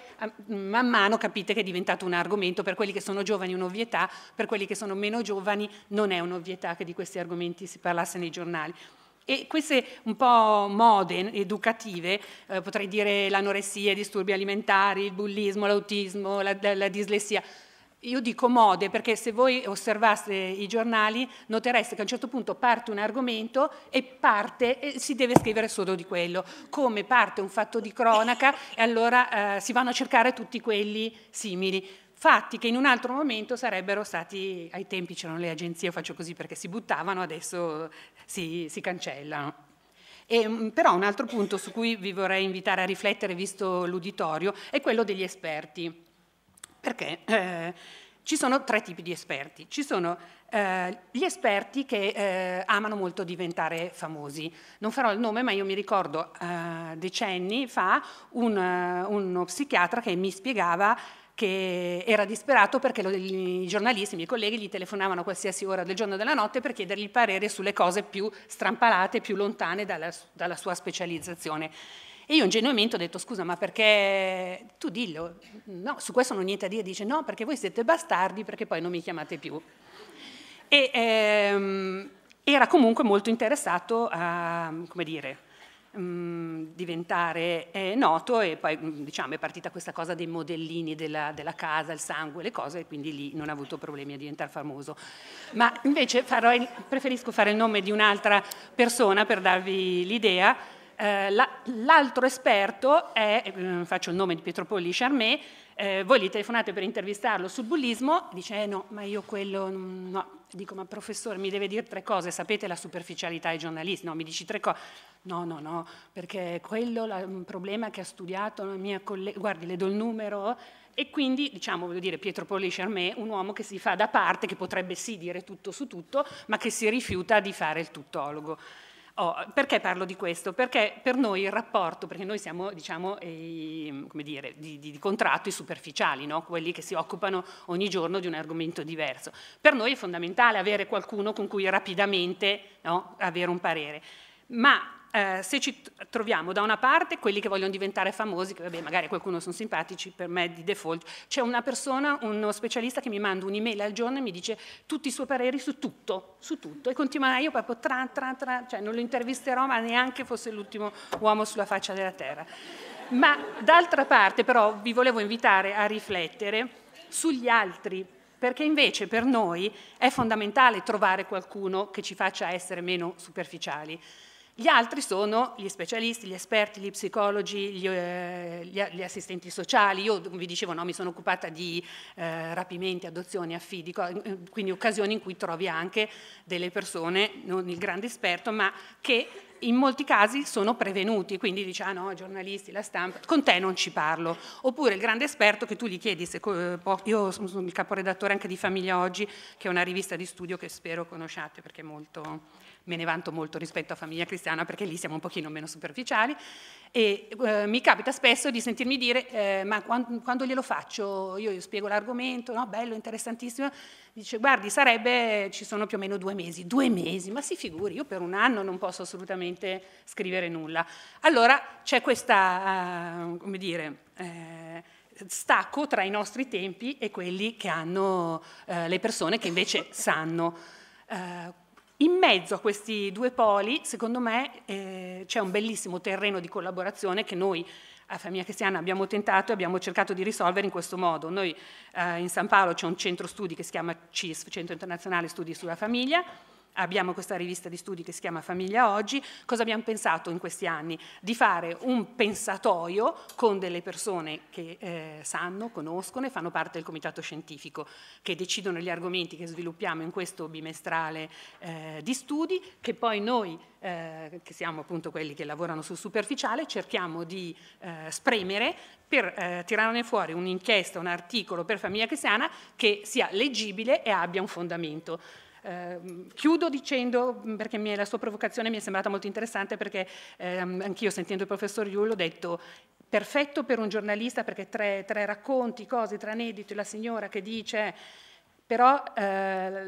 ehm, man mano capite che è diventato un argomento, per quelli che sono giovani un'ovvietà, per quelli che sono meno giovani non è un'ovvietà che di questi argomenti si parlasse nei giornali. E queste un po' mode educative, eh, potrei dire l'anoressia, i disturbi alimentari, il bullismo, l'autismo, la, la, la dislessia, io dico mode perché se voi osservaste i giornali notereste che a un certo punto parte un argomento e parte e si deve scrivere solo di quello, come parte un fatto di cronaca e allora eh, si vanno a cercare tutti quelli simili. Fatti che in un altro momento sarebbero stati, ai tempi c'erano le agenzie, io faccio così perché si buttavano, adesso si, si cancellano. E, mm, però un altro punto su cui vi vorrei invitare a riflettere, visto l'uditorio, è quello degli esperti. Perché eh, ci sono tre tipi di esperti. Ci sono eh, gli esperti che eh, amano molto diventare famosi. Non farò il nome, ma io mi ricordo eh, decenni fa un, eh, uno psichiatra che mi spiegava che era disperato perché lo, i giornalisti, i miei colleghi, gli telefonavano a qualsiasi ora del giorno e della notte per chiedergli il parere sulle cose più strampalate, più lontane dalla, dalla sua specializzazione. E io ingenuamente ho detto, scusa, ma perché tu dillo? No, su questo non ho niente a dire. Dice, no, perché voi siete bastardi perché poi non mi chiamate più. E ehm, era comunque molto interessato a, come dire, mh, mm, diventare eh, noto e poi mm, diciamo è partita questa cosa dei modellini della, della, casa, il sangue, le cose e quindi lì non ha avuto problemi a diventare famoso. Ma invece farò, preferisco fare il nome di un'altra persona per darvi l'idea eh, la, l'altro esperto è, eh, faccio il nome di Pietro Polli Charmé, eh, voi gli telefonate per intervistarlo sul bullismo, dice eh no, ma io quello no, dico ma professore mi deve dire tre cose, sapete la superficialità ai giornalisti, no, mi dici tre cose, no, no, no, perché quello è un problema che ha studiato la mia collega, guardi le do il numero, e quindi, diciamo, voglio dire, Pietro Polli Charmé, un uomo che si fa da parte, che potrebbe sì dire tutto su tutto, ma che si rifiuta di fare il tuttologo. Oh, perché parlo di questo? Perché per noi il rapporto, perché noi siamo diciamo, eh, dire, di, di, di, contratti superficiali, no? quelli che si occupano ogni giorno di un argomento diverso. Per noi è fondamentale avere qualcuno con cui rapidamente no? avere un parere. Ma eh, se ci troviamo da una parte quelli che vogliono diventare famosi, che vabbè, magari qualcuno sono simpatici, per me di default, c'è una persona, uno specialista che mi manda un'email al giorno e mi dice tutti i suoi pareri su tutto, su tutto, e continua io proprio tra, tra, tra, cioè non lo intervisterò ma neanche fosse l'ultimo uomo sulla faccia della terra. Ma d'altra parte però vi volevo invitare a riflettere sugli altri, perché invece per noi è fondamentale trovare qualcuno che ci faccia essere meno superficiali. Gli altri sono gli specialisti, gli esperti, gli psicologi, gli, eh, gli assistenti sociali. Io vi dicevo, no, mi sono occupata di eh, rapimenti, adozioni, affidi, eh, quindi occasioni in cui trovi anche delle persone, non il grande esperto, ma che in molti casi sono prevenuti, quindi dici, ah no, giornalisti, la stampa, con te non ci parlo. Oppure il grande esperto che tu gli chiedi, se, eh, io sono il caporedattore anche di Famiglia Oggi, che è una rivista di studio che spero conosciate perché è molto me ne vanto molto rispetto a Famiglia Cristiana perché lì siamo un pochino meno superficiali e eh, mi capita spesso di sentirmi dire eh, ma quando, quando, glielo faccio io, io spiego l'argomento, no, bello, interessantissimo, dice guardi sarebbe, ci sono più o meno due mesi, due mesi, ma si figuri, io per un anno non posso assolutamente scrivere nulla. Allora c'è questa, uh, come dire... Eh, stacco tra i nostri tempi e quelli che hanno eh, le persone che invece sanno. Eh, in mezzo a questi due poli, secondo me, eh, c'è un bellissimo terreno di collaborazione che noi a Famiglia Cristiana abbiamo tentato e abbiamo cercato di risolvere in questo modo. Noi eh, in San Paolo c'è un centro studi che si chiama CISF, Centro Internazionale Studi sulla Famiglia, abbiamo questa rivista di studi che si chiama Famiglia Oggi, cosa abbiamo pensato in questi anni? Di fare un pensatoio con delle persone che eh, sanno, conoscono e fanno parte del comitato scientifico, che decidono gli argomenti che sviluppiamo in questo bimestrale eh, di studi, che poi noi, eh, che siamo appunto quelli che lavorano sul superficiale, cerchiamo di eh, spremere per eh, tirarne fuori un'inchiesta, un articolo per Famiglia Cristiana che sia leggibile e abbia un fondamento. Ehm, chiudo dicendo, mm, perché mi, la sua provocazione mi è sembrata molto interessante, perché ehm, anch'io sentendo il professor Iullo ho detto perfetto per un giornalista perché tre, tre racconti, cose, tre aneddoti, la signora che dice però, eh,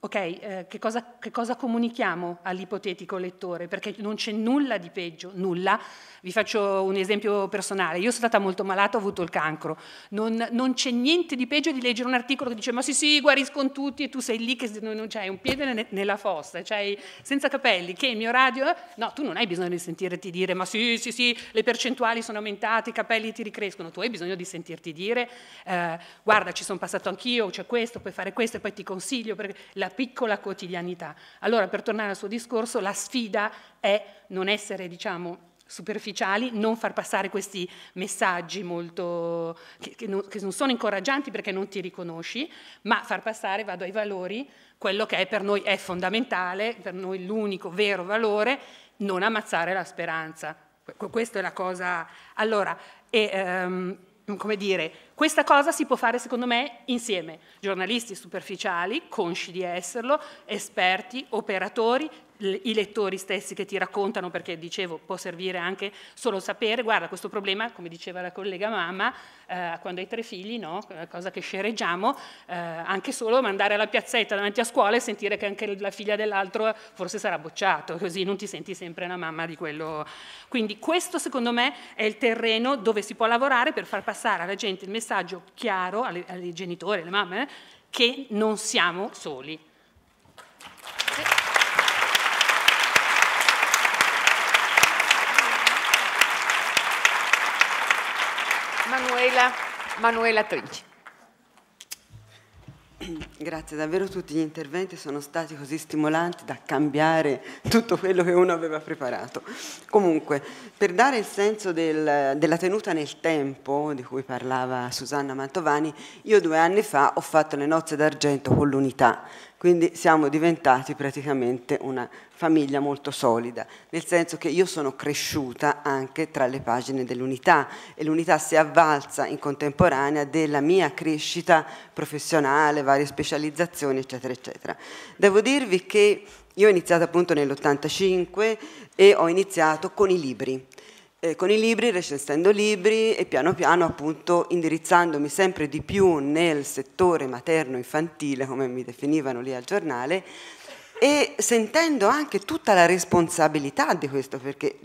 ok, eh, che, cosa, che, cosa, comunichiamo all'ipotetico lettore? Perché non c'è nulla di peggio, nulla. Vi faccio un esempio personale. Io sono stata molto malata, ho avuto il cancro. Non, non c'è niente di peggio di leggere un articolo che dice ma sì sì, guariscono tutti e tu sei lì che non c'hai un piede nella fossa, cioè senza capelli, che il mio radio... No, tu non hai bisogno di sentirti dire ma sì sì sì, le percentuali sono aumentate, i capelli ti ricrescono. Tu hai bisogno di sentirti dire eh, guarda, ci sono passato anch'io, c'è questo questo, puoi fare questo e poi ti consiglio, perché la piccola quotidianità. Allora, per tornare al suo discorso, la sfida è non essere, diciamo, superficiali, non far passare questi messaggi molto, che, che, non, che, non, sono incoraggianti perché non ti riconosci, ma far passare, vado ai valori, quello che è per noi è fondamentale, per noi l'unico vero valore, non ammazzare la speranza. Questa è la cosa. Allora, e, um, Mm, come dire, questa cosa si può fare secondo me insieme, giornalisti superficiali, consci di esserlo, esperti, operatori, i lettori stessi che ti raccontano, perché dicevo può servire anche solo sapere, guarda questo problema, come diceva la collega mamma, eh, quando hai tre figli, no? cosa che scereggiamo, eh, anche solo mandare alla piazzetta davanti a scuola e sentire che anche la figlia dell'altro forse sarà bocciato, così non ti senti sempre la mamma di quello. Quindi questo secondo me è il terreno dove si può lavorare per far passare alla gente il messaggio chiaro, ai genitori, alle mamme, che non siamo soli. Manuela, Manuela Trinci. Grazie, davvero tutti gli interventi sono stati così stimolanti da cambiare tutto quello che uno aveva preparato. Comunque, per dare il senso del, della tenuta nel tempo di cui parlava Susanna Mantovani, io due anni fa ho fatto le nozze d'argento con l'unità, quindi siamo diventati praticamente una famiglia molto solida, nel senso che io sono cresciuta anche tra le pagine dell'unità e l'unità si avvalsa in contemporanea della mia crescita professionale, varie specializzazioni, eccetera, eccetera. Devo dirvi che io ho iniziato appunto nell'85 e ho iniziato con i libri eh, con i libri, recensendo libri e piano piano appunto indirizzandomi sempre di più nel settore materno-infantile, come mi definivano lì al giornale, e sentendo anche tutta la responsabilità di questo, perché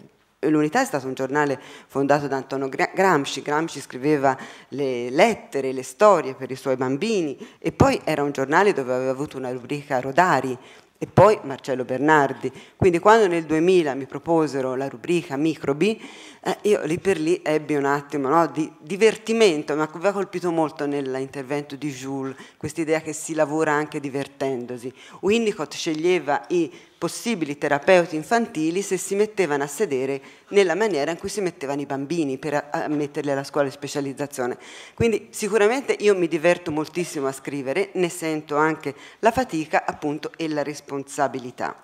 L'Unità è stato un giornale fondato da Antonio Gramsci, Gramsci scriveva le lettere, le storie per i suoi bambini e poi era un giornale dove aveva avuto una rubrica Rodari e poi Marcello Bernardi. Quindi quando nel 2000 mi proposero la rubrica Microbi, eh, io lì per lì ebbi un attimo no, di divertimento, ma mi ha colpito molto nell'intervento di Jules questa idea che si lavora anche divertendosi. Winnicott sceglieva i possibili terapeuti infantili se si mettevano a sedere nella maniera in cui si mettevano i bambini per eh, metterli alla scuola di specializzazione. Quindi sicuramente io mi diverto moltissimo a scrivere, ne sento anche la fatica appunto e la responsabilità.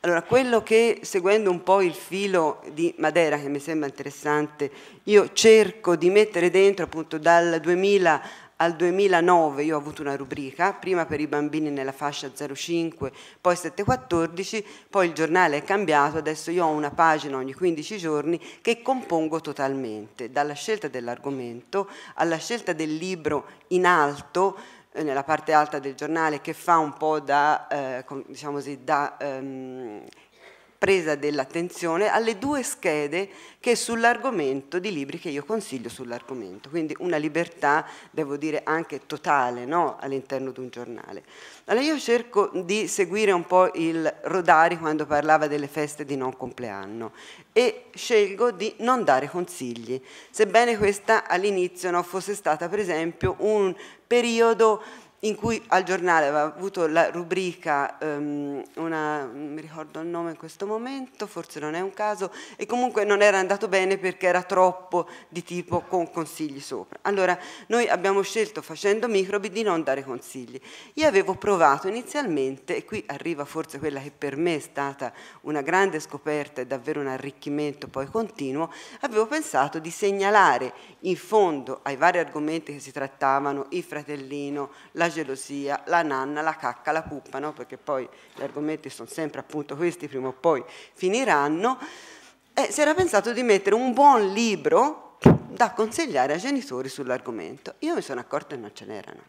Allora, quello che seguendo un po' il filo di Madera, che mi sembra interessante, io cerco di mettere dentro appunto dal 2000 al 2009 io ho avuto una rubrica, prima per i bambini nella fascia 05, poi 714, poi il giornale è cambiato, adesso io ho una pagina ogni 15 giorni che compongo totalmente, dalla scelta dell'argomento alla scelta del libro in alto, eh, nella parte alta del giornale, che fa un po' da, eh, diciamo così, da ehm, presa dell'attenzione alle due schede che sull'argomento di libri che io consiglio sull'argomento, quindi una libertà, devo dire, anche totale no? all'interno di un giornale. Allora io cerco di seguire un po' il Rodari quando parlava delle feste di non compleanno e scelgo di non dare consigli, sebbene questa all'inizio no, fosse stata per esempio un periodo in cui al giornale aveva avuto la rubrica, um, una, non mi ricordo il nome in questo momento, forse non è un caso, e comunque non era andato bene perché era troppo di tipo con consigli sopra. Allora noi abbiamo scelto facendo microbi di non dare consigli. Io avevo provato inizialmente, e qui arriva forse quella che per me è stata una grande scoperta e davvero un arricchimento poi continuo, avevo pensato di segnalare in fondo ai vari argomenti che si trattavano, il fratellino, la la gelosia, la nanna, la cacca, la puppa, no? perché poi gli argomenti sono sempre appunto questi, prima o poi finiranno, eh, si era pensato di mettere un buon libro da consigliare ai genitori sull'argomento. Io mi sono accorta che non ce n'erano.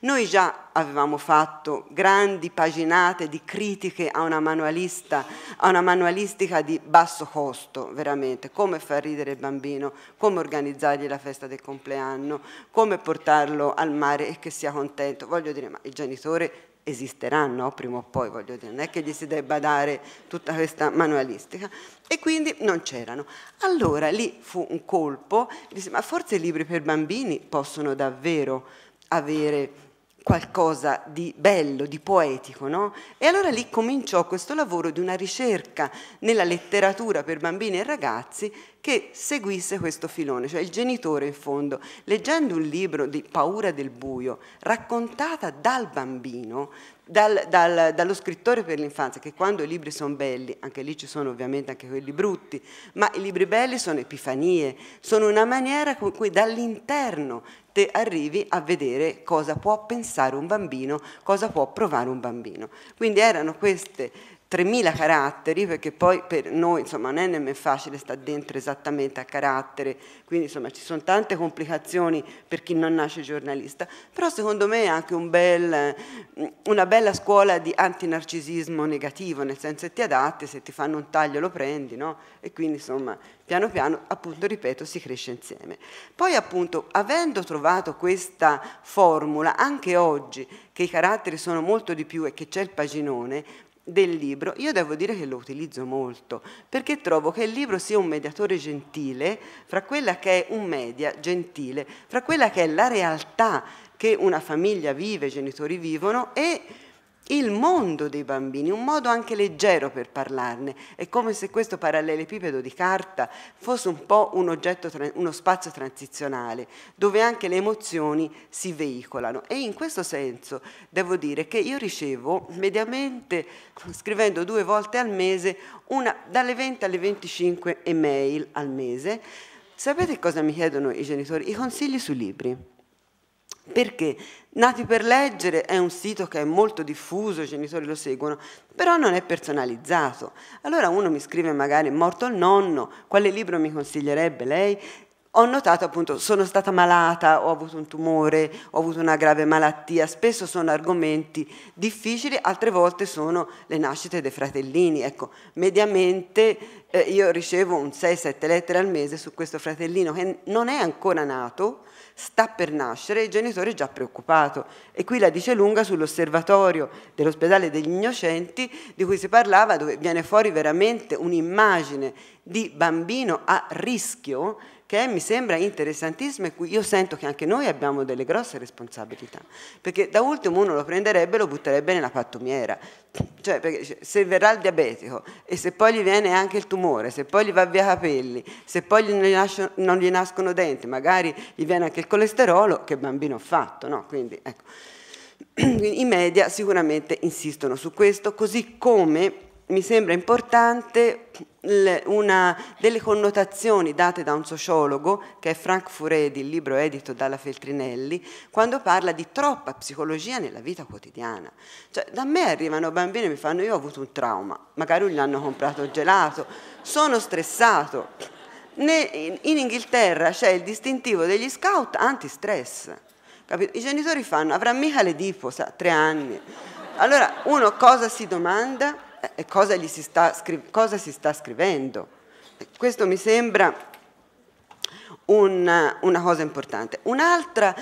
Noi già avevamo fatto grandi paginate di critiche a una manualista, a una manualistica di basso costo, veramente, come far ridere il bambino, come organizzargli la festa del compleanno, come portarlo al mare e che sia contento. Voglio dire, ma il genitore esisteranno oh, prima o poi, voglio dire, non è che gli si debba dare tutta questa manualistica. E quindi non c'erano. Allora lì fu un colpo, disse, ma forse i libri per bambini possono davvero avere qualcosa di bello, di poetico, no? E allora lì cominciò questo lavoro di una ricerca nella letteratura per bambini e ragazzi che seguisse questo filone, cioè il genitore in fondo, leggendo un libro di paura del buio, raccontata dal bambino, dal, dal, dallo scrittore per l'infanzia, che quando i libri sono belli, anche lì ci sono ovviamente anche quelli brutti, ma i libri belli sono epifanie, sono una maniera con cui dall'interno te arrivi a vedere cosa può pensare un bambino, cosa può provare un bambino. Quindi erano queste 3.000 caratteri, perché poi per noi insomma, non è nemmeno facile stare dentro esattamente a carattere, quindi insomma, ci sono tante complicazioni per chi non nasce giornalista, però secondo me è anche un bel, mm, una bella scuola di antinarcisismo negativo, nel senso che ti adatti, se ti fanno un taglio lo prendi, no? e quindi insomma piano piano, appunto, ripeto, si cresce insieme. Poi appunto, avendo trovato questa formula, anche oggi che i caratteri sono molto di più e che c'è il paginone, del libro, io devo dire che lo utilizzo molto, perché trovo che il libro sia un mediatore gentile fra quella che è un media gentile, fra quella che è la realtà che una famiglia vive, i genitori vivono e il mondo dei bambini, un modo anche leggero per parlarne. È come se questo parallelepipedo di carta fosse un po' un oggetto, uno spazio transizionale, dove anche le emozioni si veicolano. E in questo senso devo dire che io ricevo mediamente, scrivendo due volte al mese, una, dalle 20 alle 25 email al mese. Sapete cosa mi chiedono i genitori? I consigli sui libri. Perché? Nati per leggere è un sito che è molto diffuso, i genitori lo seguono, però non è personalizzato. Allora uno mi scrive magari morto il nonno, quale libro mi consiglierebbe lei? Ho notato appunto sono stata malata, ho avuto un tumore, ho avuto una grave malattia, spesso sono argomenti difficili, altre volte sono le nascite dei fratellini. Ecco, mediamente eh, io ricevo un 6-7 lettere al mese su questo fratellino che non è ancora nato, sta per nascere e il genitore è già preoccupato. E qui la dice lunga sull'osservatorio dell'ospedale degli innocenti di cui si parlava, dove viene fuori veramente un'immagine di bambino a rischio che mi sembra interessantissimo e cui io sento che anche noi abbiamo delle grosse responsabilità. Perché da ultimo uno lo prenderebbe e lo butterebbe nella pattumiera. Cioè, perché se verrà il diabetico e se poi gli viene anche il tumore, se poi gli va via i capelli, se poi gli nasce, non gli nascono denti, magari gli viene anche il colesterolo, che bambino ha fatto, no? Quindi, ecco. I media sicuramente insistono su questo, così come mi sembra importante una delle connotazioni date da un sociologo, che è Frank Furedi, il libro edito dalla Feltrinelli, quando parla di troppa psicologia nella vita quotidiana. Cioè, da me arrivano bambini e mi fanno io ho avuto un trauma, magari gli hanno comprato il gelato, sono stressato. in Inghilterra c'è il distintivo degli scout anti-stress. I genitori fanno, avrà mica l'edipo, sa, tre anni. Allora uno cosa si domanda? Eh, cosa, si sta, cosa si sta scrivendo. Questo mi sembra una, una cosa importante. Un'altra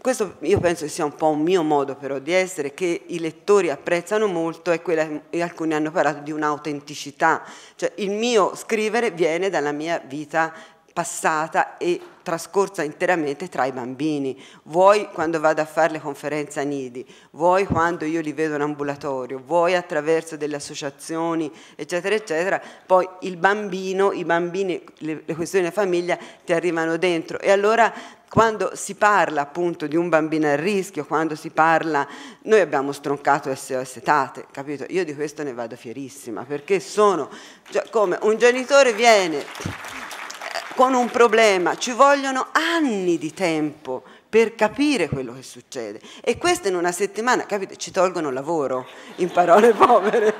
questo io penso sia un po' un mio modo però di essere, che i lettori apprezzano molto è quella, e alcuni hanno parlato di un'autenticità, cioè il mio scrivere viene dalla mia vita passata e trascorsa interamente tra i bambini, vuoi quando vado a fare le conferenze a nidi, vuoi quando io li vedo in ambulatorio, vuoi attraverso delle associazioni, eccetera, eccetera, poi il bambino, i bambini, le, le questioni della famiglia ti arrivano dentro e allora quando si parla appunto di un bambino a rischio, quando si parla, noi abbiamo stroncato SOS Tate, capito? Io di questo ne vado fierissima, perché sono, cioè, come un genitore viene con un problema, ci vogliono anni di tempo per capire quello che succede. E questo in una settimana, capite, ci tolgono lavoro, in parole povere.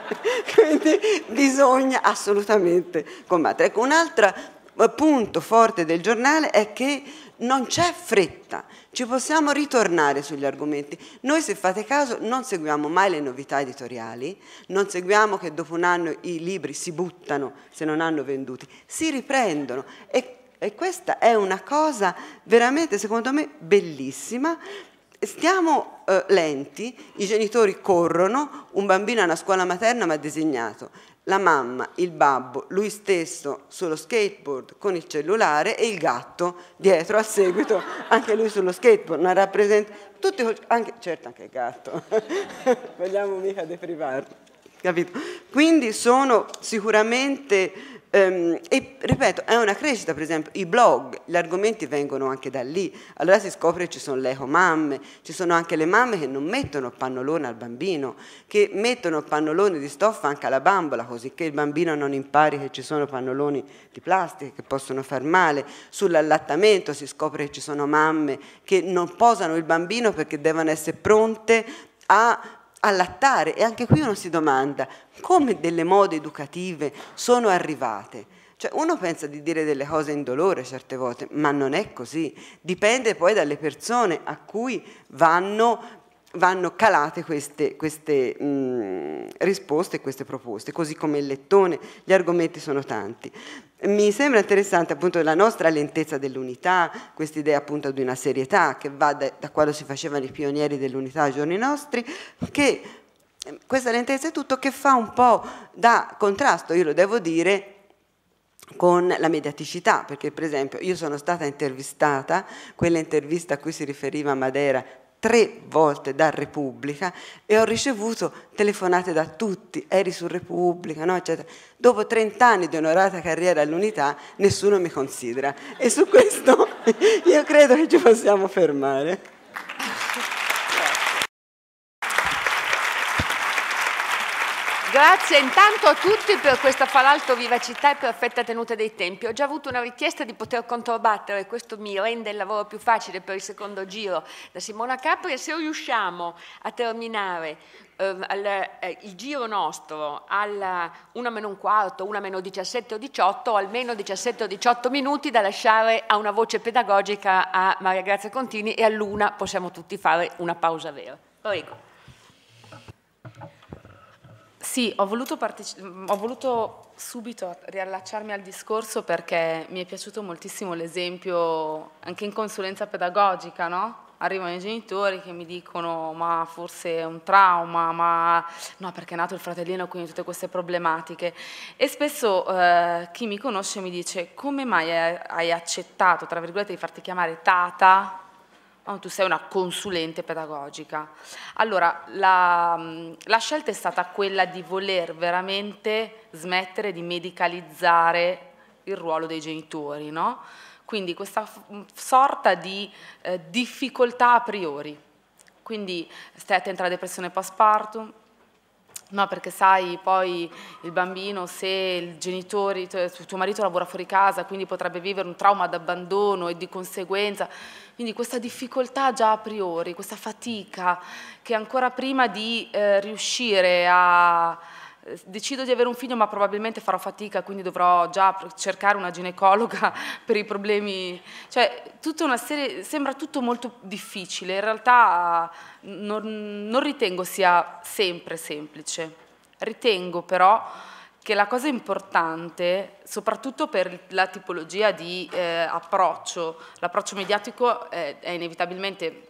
Quindi bisogna assolutamente combattere. Ecco, un altro eh, punto forte del giornale è che non c'è fretta, ci possiamo ritornare sugli argomenti. Noi se fate caso non seguiamo mai le novità editoriali, non seguiamo che dopo un anno i libri si buttano se non hanno venduti, si riprendono e, e questa è una cosa veramente secondo me bellissima stiamo eh, lenti, i genitori corrono, un bambino alla scuola materna mi ha disegnato la mamma, il babbo, lui stesso sullo skateboard con il cellulare e il gatto dietro a seguito, anche lui sullo skateboard, una rappresentazione, tutti, anche, certo anche il gatto, vogliamo mica deprivarlo, capito? Quindi sono sicuramente Um, e ripeto, è una crescita, per esempio, i blog, gli argomenti vengono anche da lì, allora si scopre che ci sono le mamme, ci sono anche le mamme che non mettono pannolone al bambino, che mettono pannolone di stoffa anche alla bambola, così che il bambino non impari che ci sono pannoloni di plastica che possono far male, sull'allattamento si scopre che ci sono mamme che non posano il bambino perché devono essere pronte a allattare e anche qui uno si domanda come delle mode educative sono arrivate. Cioè uno pensa di dire delle cose in dolore certe volte, ma non è così. Dipende poi dalle persone a cui vanno vanno calate queste, queste mh, mm, risposte e queste proposte, così come il lettone, gli argomenti sono tanti. Mi sembra interessante appunto la nostra lentezza dell'unità, questa idea appunto di una serietà che va da, da quando si facevano i pionieri dell'unità ai giorni nostri, che mm, questa lentezza è tutto che fa un po' da contrasto, io lo devo dire, con la mediaticità, perché per esempio io sono stata intervistata, quella intervista a cui si riferiva Madera tre volte da Repubblica e ho ricevuto telefonate da tutti, eri su Repubblica, no? Eccetera. Dopo 30 anni di onorata carriera all'unità nessuno mi considera e su questo io credo che ci possiamo fermare. Grazie intanto a tutti per questa falalto vivacità e perfetta tenuta dei tempi. Ho già avuto una richiesta di poter controbattere, questo mi rende il lavoro più facile per il secondo giro da Simona Capri e se riusciamo a terminare eh, al, eh, il giro nostro alla 1 meno un quarto, 1 meno 17 o 18, o almeno 17 o 18 minuti da lasciare a una voce pedagogica a Maria Grazia Contini e all'una possiamo tutti fare una pausa vera. Prego. Sì, ho voluto, mm, ho voluto, subito riallacciarmi al discorso perché mi è piaciuto moltissimo l'esempio anche in consulenza pedagogica, no? Arrivano i genitori che mi dicono ma forse è un trauma, ma no perché è nato il fratellino quindi tutte queste problematiche e spesso eh, chi mi conosce mi dice come mai hai accettato tra virgolette di farti chiamare tata Oh, tu sei una consulente pedagogica. Allora, la, la, scelta è stata quella di voler veramente smettere di medicalizzare il ruolo dei genitori, no? Quindi questa sorta di eh, difficoltà a priori. Quindi stai attenta alla depressione postpartum, No, perché sai, poi il bambino, se il genitore, tuo marito lavora fuori casa, quindi potrebbe vivere un trauma d'abbandono e di conseguenza. Quindi questa difficoltà già a priori, questa fatica che ancora prima di eh, riuscire a, eh, decido di avere un figlio ma probabilmente farò fatica, quindi dovrò già cercare una ginecologa per i problemi, cioè tutta una serie, sembra tutto molto difficile, in realtà non, non ritengo sia sempre semplice, ritengo però che la cosa importante, soprattutto per la tipologia di eh, approccio, l'approccio mediatico è, eh, è inevitabilmente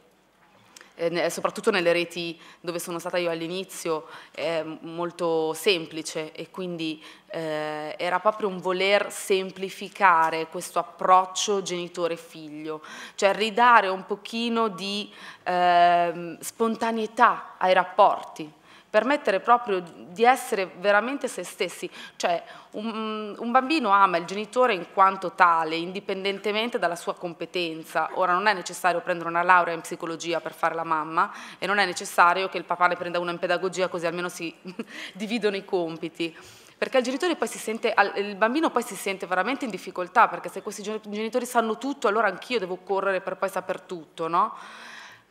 eh, soprattutto nelle reti dove sono stata io all'inizio, è molto semplice e quindi eh, era proprio un voler semplificare questo approccio genitore-figlio, cioè ridare un pochino di eh, spontaneità ai rapporti permettere proprio di essere veramente se stessi. Cioè un, un, bambino ama il genitore in quanto tale, indipendentemente dalla sua competenza. Ora non è necessario prendere una laurea in psicologia per fare la mamma e non è necessario che il papà ne prenda una in pedagogia così almeno si dividono i compiti perché il, sente, il, bambino poi si sente veramente in difficoltà, perché se questi genitori sanno tutto, allora anch'io devo correre per poi saper tutto, no?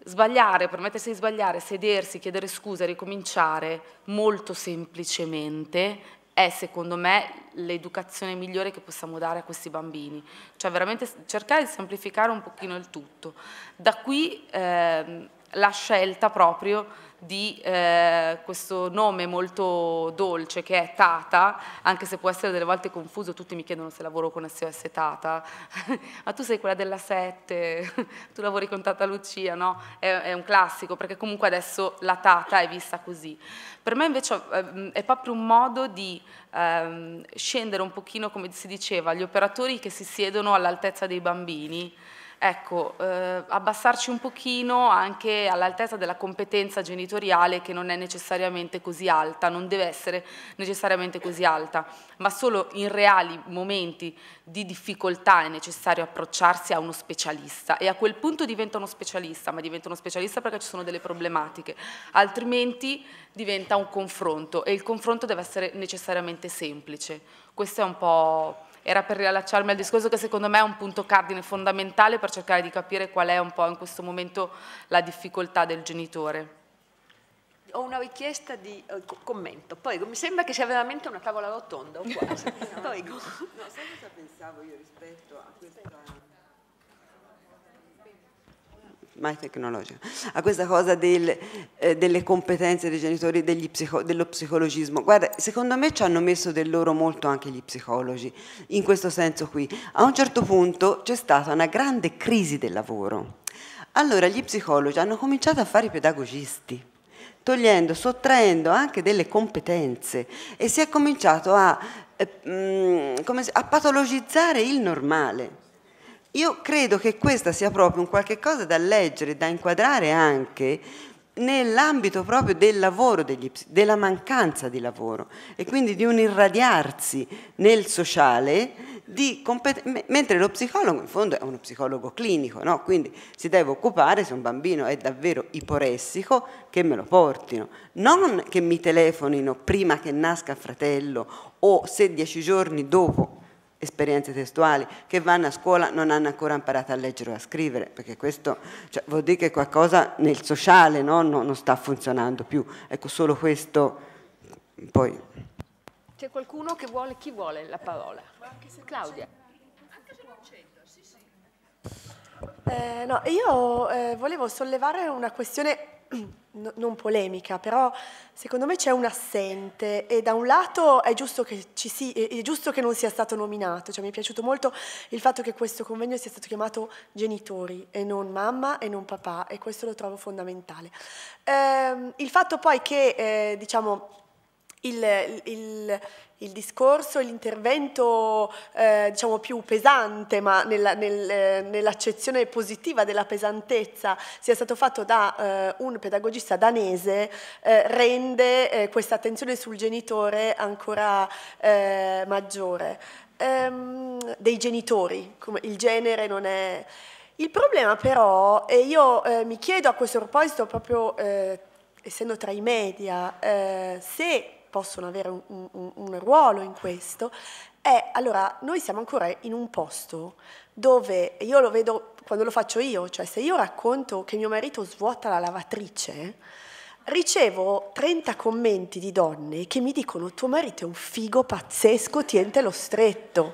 Sbagliare, permettersi di sbagliare, sedersi, chiedere scusa, ricominciare molto semplicemente è secondo me l'educazione migliore che possiamo dare a questi bambini, cioè veramente cercare di semplificare un pochino il tutto. Da qui eh, la scelta proprio di eh, questo nome molto dolce che è Tata, anche se può essere delle volte confuso, tutti mi chiedono se lavoro con SOS Tata, ma tu sei quella della 7, tu lavori con Tata Lucia, no? È, è, un classico perché comunque adesso la Tata è vista così. Per me invece ehm, è proprio un modo di ehm, scendere un pochino, come si diceva, gli operatori che si siedono all'altezza dei bambini, Ecco, eh, abbassarci un pochino anche all'altezza della competenza genitoriale che non è necessariamente così alta, non deve essere necessariamente così alta, ma solo in reali momenti di difficoltà è necessario approcciarsi a uno specialista e a quel punto diventa uno specialista, ma diventa uno specialista perché ci sono delle problematiche, altrimenti diventa un confronto e il confronto deve essere necessariamente semplice. Questo è un po' era per riallacciarmi al discorso che secondo me è un punto cardine fondamentale per cercare di capire qual è un po' in questo momento la difficoltà del genitore. Ho una richiesta di eh, commento, poi mi sembra che sia veramente una tavola rotonda o quasi. no, Prego. No, sai cosa pensavo io rispetto a questa mai tecnologica, a questa cosa del, eh, delle competenze dei genitori, psico, dello psicologismo. Guarda, secondo me ci hanno messo del loro molto anche gli psicologi, in questo senso qui. A un certo punto c'è stata una grande crisi del lavoro. Allora gli psicologi hanno cominciato a fare i pedagogisti togliendo, sottraendo anche delle competenze e si è cominciato a, eh, mh, mm, a patologizzare il normale. Io credo che questa sia proprio un qualche cosa da leggere, da inquadrare anche nell'ambito proprio del lavoro, degli, della mancanza di lavoro e quindi di un irradiarsi nel sociale, mentre lo psicologo in fondo è uno psicologo clinico, no? quindi si deve occupare se un bambino è davvero iporessico che me lo portino, non che mi telefonino prima che nasca fratello o se dieci giorni dopo esperienze testuali, che vanno a scuola non hanno ancora imparato a leggere o a scrivere, perché questo cioè, vuol dire che qualcosa nel sociale no? non, non sta funzionando più. Ecco, solo questo poi... C'è qualcuno che vuole, chi vuole la parola? Claudia. Eh, no, io eh, volevo sollevare una questione no, non polemica, però secondo me c'è un assente e da un lato è giusto, si, è giusto che non sia stato nominato, cioè mi è piaciuto molto il fatto che questo convegno sia stato chiamato genitori e non mamma e non papà e questo lo trovo fondamentale. Eh, il fatto poi che eh, diciamo il, il, il discorso, l'intervento eh, diciamo più pesante, ma nella, nel, eh, nell'accezione positiva della pesantezza, sia stato fatto da eh, un pedagogista danese, eh, rende eh, questa attenzione sul genitore ancora eh, maggiore. Ehm, dei genitori, come il genere non è... Il problema però, e io mi chiedo a questo proposito proprio essendo tra i media, eh, se possono avere un, un, un ruolo in questo, è allora noi siamo ancora in un posto dove io lo vedo quando lo faccio io, cioè se io racconto che mio marito svuota la lavatrice, ricevo 30 commenti di donne che mi dicono tuo marito è un figo pazzesco, tientelo stretto.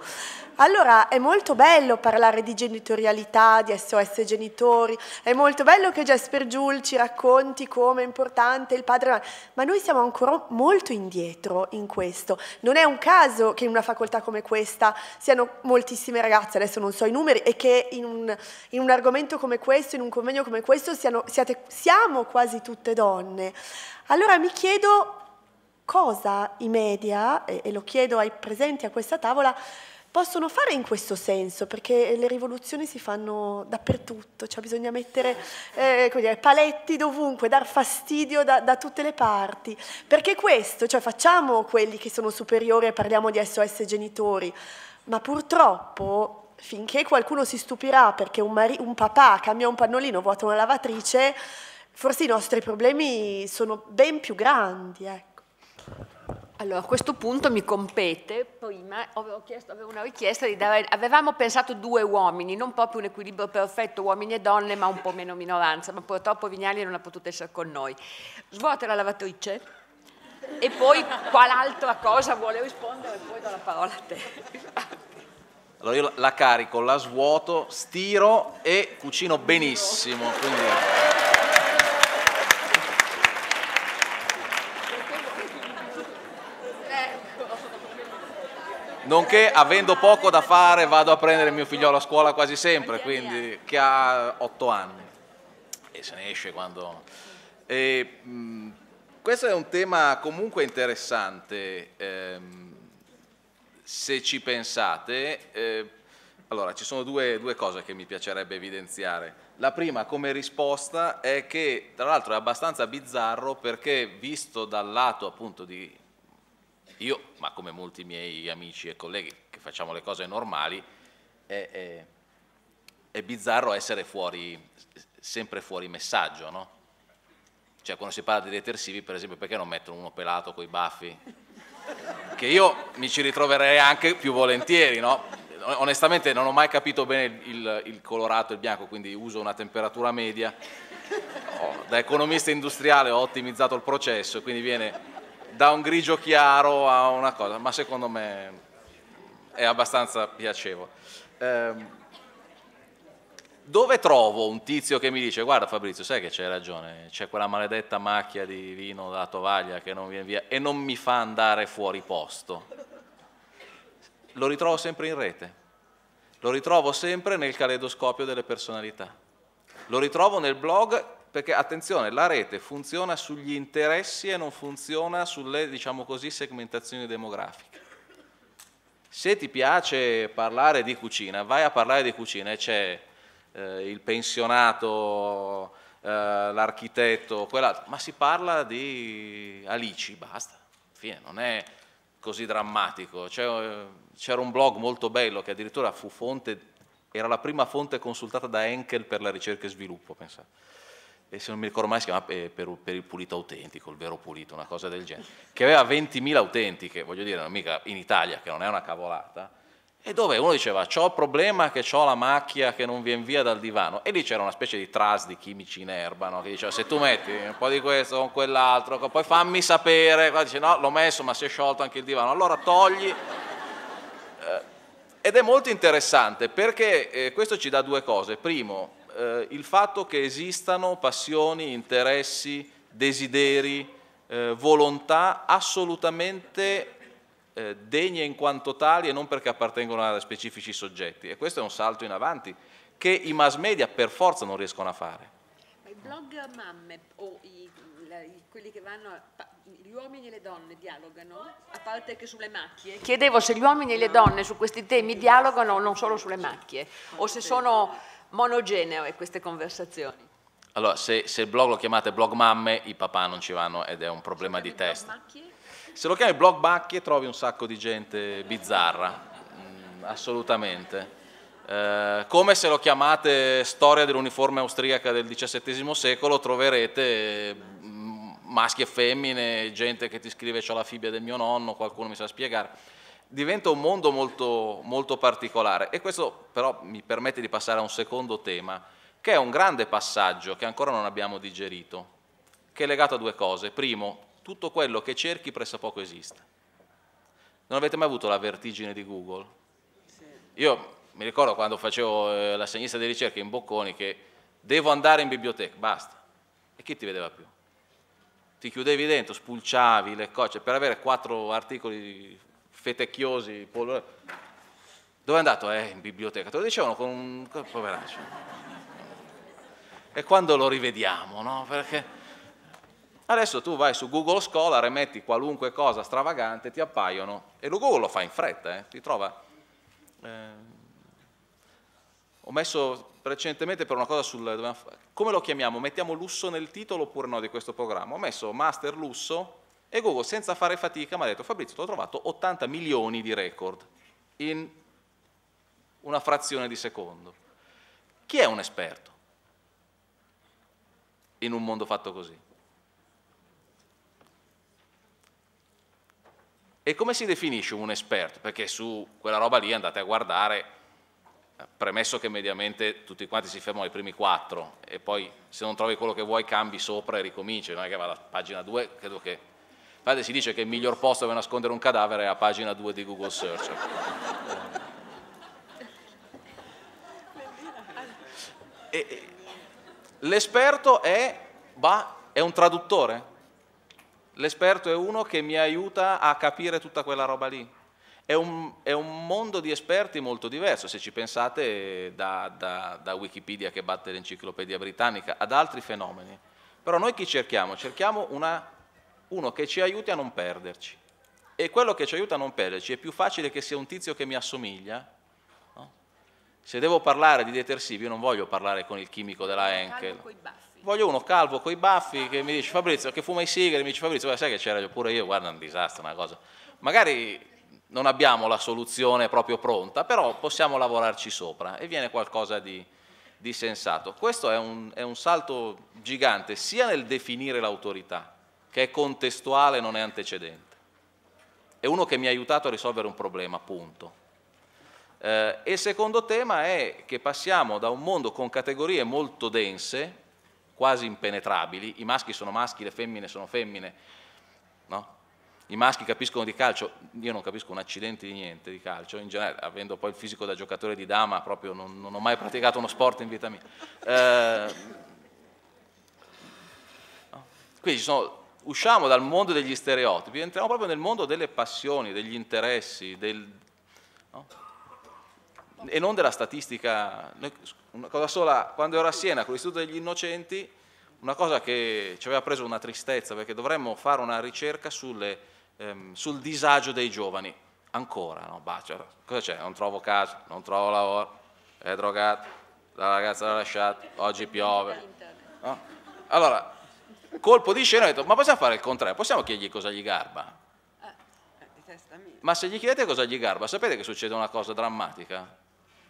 Allora è molto bello parlare di genitorialità, di SOS genitori, è molto bello che Jasper Giul ci racconti come è importante il padre, ma noi siamo ancora molto indietro in questo. Non è un caso che in una facoltà come questa siano moltissime ragazze, adesso non so i numeri, e che in un, in un argomento come questo, in un convegno come questo, siano, siate, siamo quasi tutte donne. Allora mi chiedo cosa i media, e, e lo chiedo ai presenti a questa tavola, possono fare in questo senso, perché le rivoluzioni si fanno dappertutto, cioè bisogna mettere eh, dire, paletti dovunque, dar fastidio da, da, tutte le parti, perché questo, cioè facciamo quelli che sono superiori e parliamo di SOS genitori, ma purtroppo finché qualcuno si stupirà perché un, mari- un papà cambia un pannolino, vuota una lavatrice, forse i nostri problemi sono ben più grandi. Ecco. Allora, a questo punto mi compete, prima avevo, chiesto, avevo una richiesta di dare, avevamo pensato due uomini, non proprio un equilibrio perfetto uomini e donne, ma un po' meno minoranza, ma purtroppo Vignali non ha potuto essere con noi. Svuota la lavatrice e poi qual'altra cosa vuole rispondere, poi do la parola a te. Allora io la carico, la svuoto, stiro e cucino benissimo. Quindi... nonché avendo poco da fare vado a prendere mio figliolo a scuola quasi sempre, quindi, che ha otto anni e se ne esce quando... E, mh, mm, questo è un tema comunque interessante, ehm, se ci pensate. Eh, allora, ci sono due, due cose che mi piacerebbe evidenziare. La prima come risposta è che, tra l'altro, è abbastanza bizzarro perché visto dal lato appunto di io, ma come molti miei amici e colleghi che facciamo le cose normali, è, è, è bizzarro essere fuori, sempre fuori messaggio, no? Cioè quando si parla di detersivi, per esempio, perché non mettono uno pelato con i baffi? Che io mi ci ritroverei anche più volentieri, no? Onestamente non ho mai capito bene il, il colorato e il bianco, quindi uso una temperatura media. da economista industriale ho ottimizzato il processo, quindi viene da un grigio chiaro a una cosa, ma secondo me è abbastanza piacevole. Ehm, dove trovo un tizio che mi dice guarda Fabrizio sai che c'hai ragione, c'è quella maledetta macchia di vino dalla tovaglia che non viene via e non mi fa andare fuori posto? Lo ritrovo sempre in rete, lo ritrovo sempre nel caleidoscopio delle personalità, lo ritrovo nel blog perché attenzione, la rete funziona sugli interessi e non funziona sulle, diciamo così, segmentazioni demografiche. Se ti piace parlare di cucina, vai a parlare di cucina e c'è eh, il pensionato, eh, l'architetto, quell'altro, ma si parla di Alici, basta, fine, non è così drammatico. C'era un blog molto bello che addirittura fu fonte, era la prima fonte consultata da Enkel per la ricerca e sviluppo, pensate e se non mi ricordo mai si chiamava eh, per, per, il pulito autentico, il vero pulito, una cosa del genere, che aveva 20.000 autentiche, voglio dire, mica in Italia, che non è una cavolata, e dove uno diceva ho il problema che ho la macchia che non viene via dal divano, e lì c'era una specie di tras di chimici in erba, no? che diceva se tu metti un po' di questo, con quell'altro, poi fammi sapere, Qua dice no, l'ho messo ma si è sciolto anche il divano, allora togli... Eh, ed è molto interessante perché eh, questo ci dà due cose. Primo, eh, il fatto che esistano passioni, interessi, desideri, eh, volontà assolutamente eh, degne in quanto tali e non perché appartengono a specifici soggetti. E questo è un salto in avanti che i mass media per forza non riescono a fare. Ma I blog mamme o i, la, i, quelli che vanno a, gli uomini e le donne dialogano, a parte che sulle macchie. Chiedevo se gli uomini e le donne su questi temi dialogano non solo sulle macchie o se sono monogeneo queste conversazioni. Allora, se, se, il blog lo chiamate blog mamme, i papà non ci vanno ed è un problema di testa. Se lo chiami blog macchie trovi un sacco di gente bizzarra, mm, assolutamente. Eh, come se lo chiamate storia dell'uniforme austriaca del XVII secolo troverete mm, maschi e femmine, gente che ti scrive ho la fibbia del mio nonno, qualcuno mi sa spiegare diventa un mondo molto, molto particolare e questo però mi permette di passare a un secondo tema, che è un grande passaggio che ancora non abbiamo digerito, che è legato a due cose. Primo, tutto quello che cerchi pressappoco esiste. Non avete mai avuto la vertigine di Google? Io mi ricordo quando facevo eh, la segnista di ricerca in Bocconi che devo andare in biblioteca, basta. E chi ti vedeva più? Ti chiudevi dentro, spulciavi le cose, per avere quattro articoli fetecchiosi, polver... Dove è andato? Eh, in biblioteca. Te lo dicevano con un... poveraccio. E quando lo rivediamo, no? Perché... Adesso tu vai su Google Scholar e metti qualunque cosa stravagante, ti appaiono. E lo Google lo fa in fretta, eh? ti trova... Eh... Ho messo recentemente per una cosa sul... Come lo chiamiamo? Mettiamo lusso nel titolo oppure no di questo programma? Ho messo master lusso e Google, senza fare fatica, mi ha detto, Fabrizio, ti ho trovato 80 milioni di record in una frazione di secondo. Chi è un esperto in un mondo fatto così? E come si definisce un esperto? Perché su quella roba lì andate a guardare premesso che mediamente tutti quanti si fermano ai primi quattro e poi se non trovi quello che vuoi cambi sopra e ricominci, non è che va alla pagina 2, credo che Infatti si dice che il miglior posto dove nascondere un cadavere è a pagina 2 di Google Search. e, e, l'esperto è, bah, è un traduttore. L'esperto è uno che mi aiuta a capire tutta quella roba lì. È un, è un, mondo di esperti molto diverso, se ci pensate, da, da, da, Wikipedia che batte l'enciclopedia britannica ad altri fenomeni. Però noi chi cerchiamo? Cerchiamo una uno che ci aiuti a non perderci. E quello che ci aiuta a non perderci è più facile che sia un tizio che mi assomiglia. No? Se devo parlare di detersivi, io non voglio parlare con il chimico della Enkel. Voglio uno calvo coi baffi che mi dice Fabrizio che fuma i sigari, mi dice Fabrizio, sai che c'era pure io, guarda, è un disastro una cosa. Magari non abbiamo la soluzione proprio pronta, però possiamo lavorarci sopra e viene qualcosa di, di sensato. Questo è un, è un salto gigante sia nel definire l'autorità, che è contestuale, non è antecedente. È uno che mi ha aiutato a risolvere un problema, punto. Eh, e il secondo tema è che passiamo da un mondo con categorie molto dense, quasi impenetrabili, i maschi sono maschi, le femmine sono femmine, no? i maschi capiscono di calcio, io non capisco un accidente di niente di calcio, in generale, avendo poi il fisico da giocatore di dama, proprio non, non ho mai praticato uno sport in vita mia. Eh, no? Quindi ci sono usciamo dal mondo degli stereotipi, entriamo proprio nel mondo delle passioni, degli interessi, del, no? e non della statistica. Una cosa sola, quando ero a Siena con l'Istituto degli Innocenti, una cosa che ci aveva preso una tristezza, perché dovremmo fare una ricerca sulle, ehm, sul disagio dei giovani. Ancora, no? bah, cioè, cosa c'è? Non trovo casa, non trovo lavoro, è drogato, la ragazza l'ha lasciata, oggi piove. No? Allora, Colpo di scena, ho detto, ma possiamo fare il contrario, possiamo chiedergli cosa gli garba? Ma se gli chiedete cosa gli garba, sapete che succede una cosa drammatica?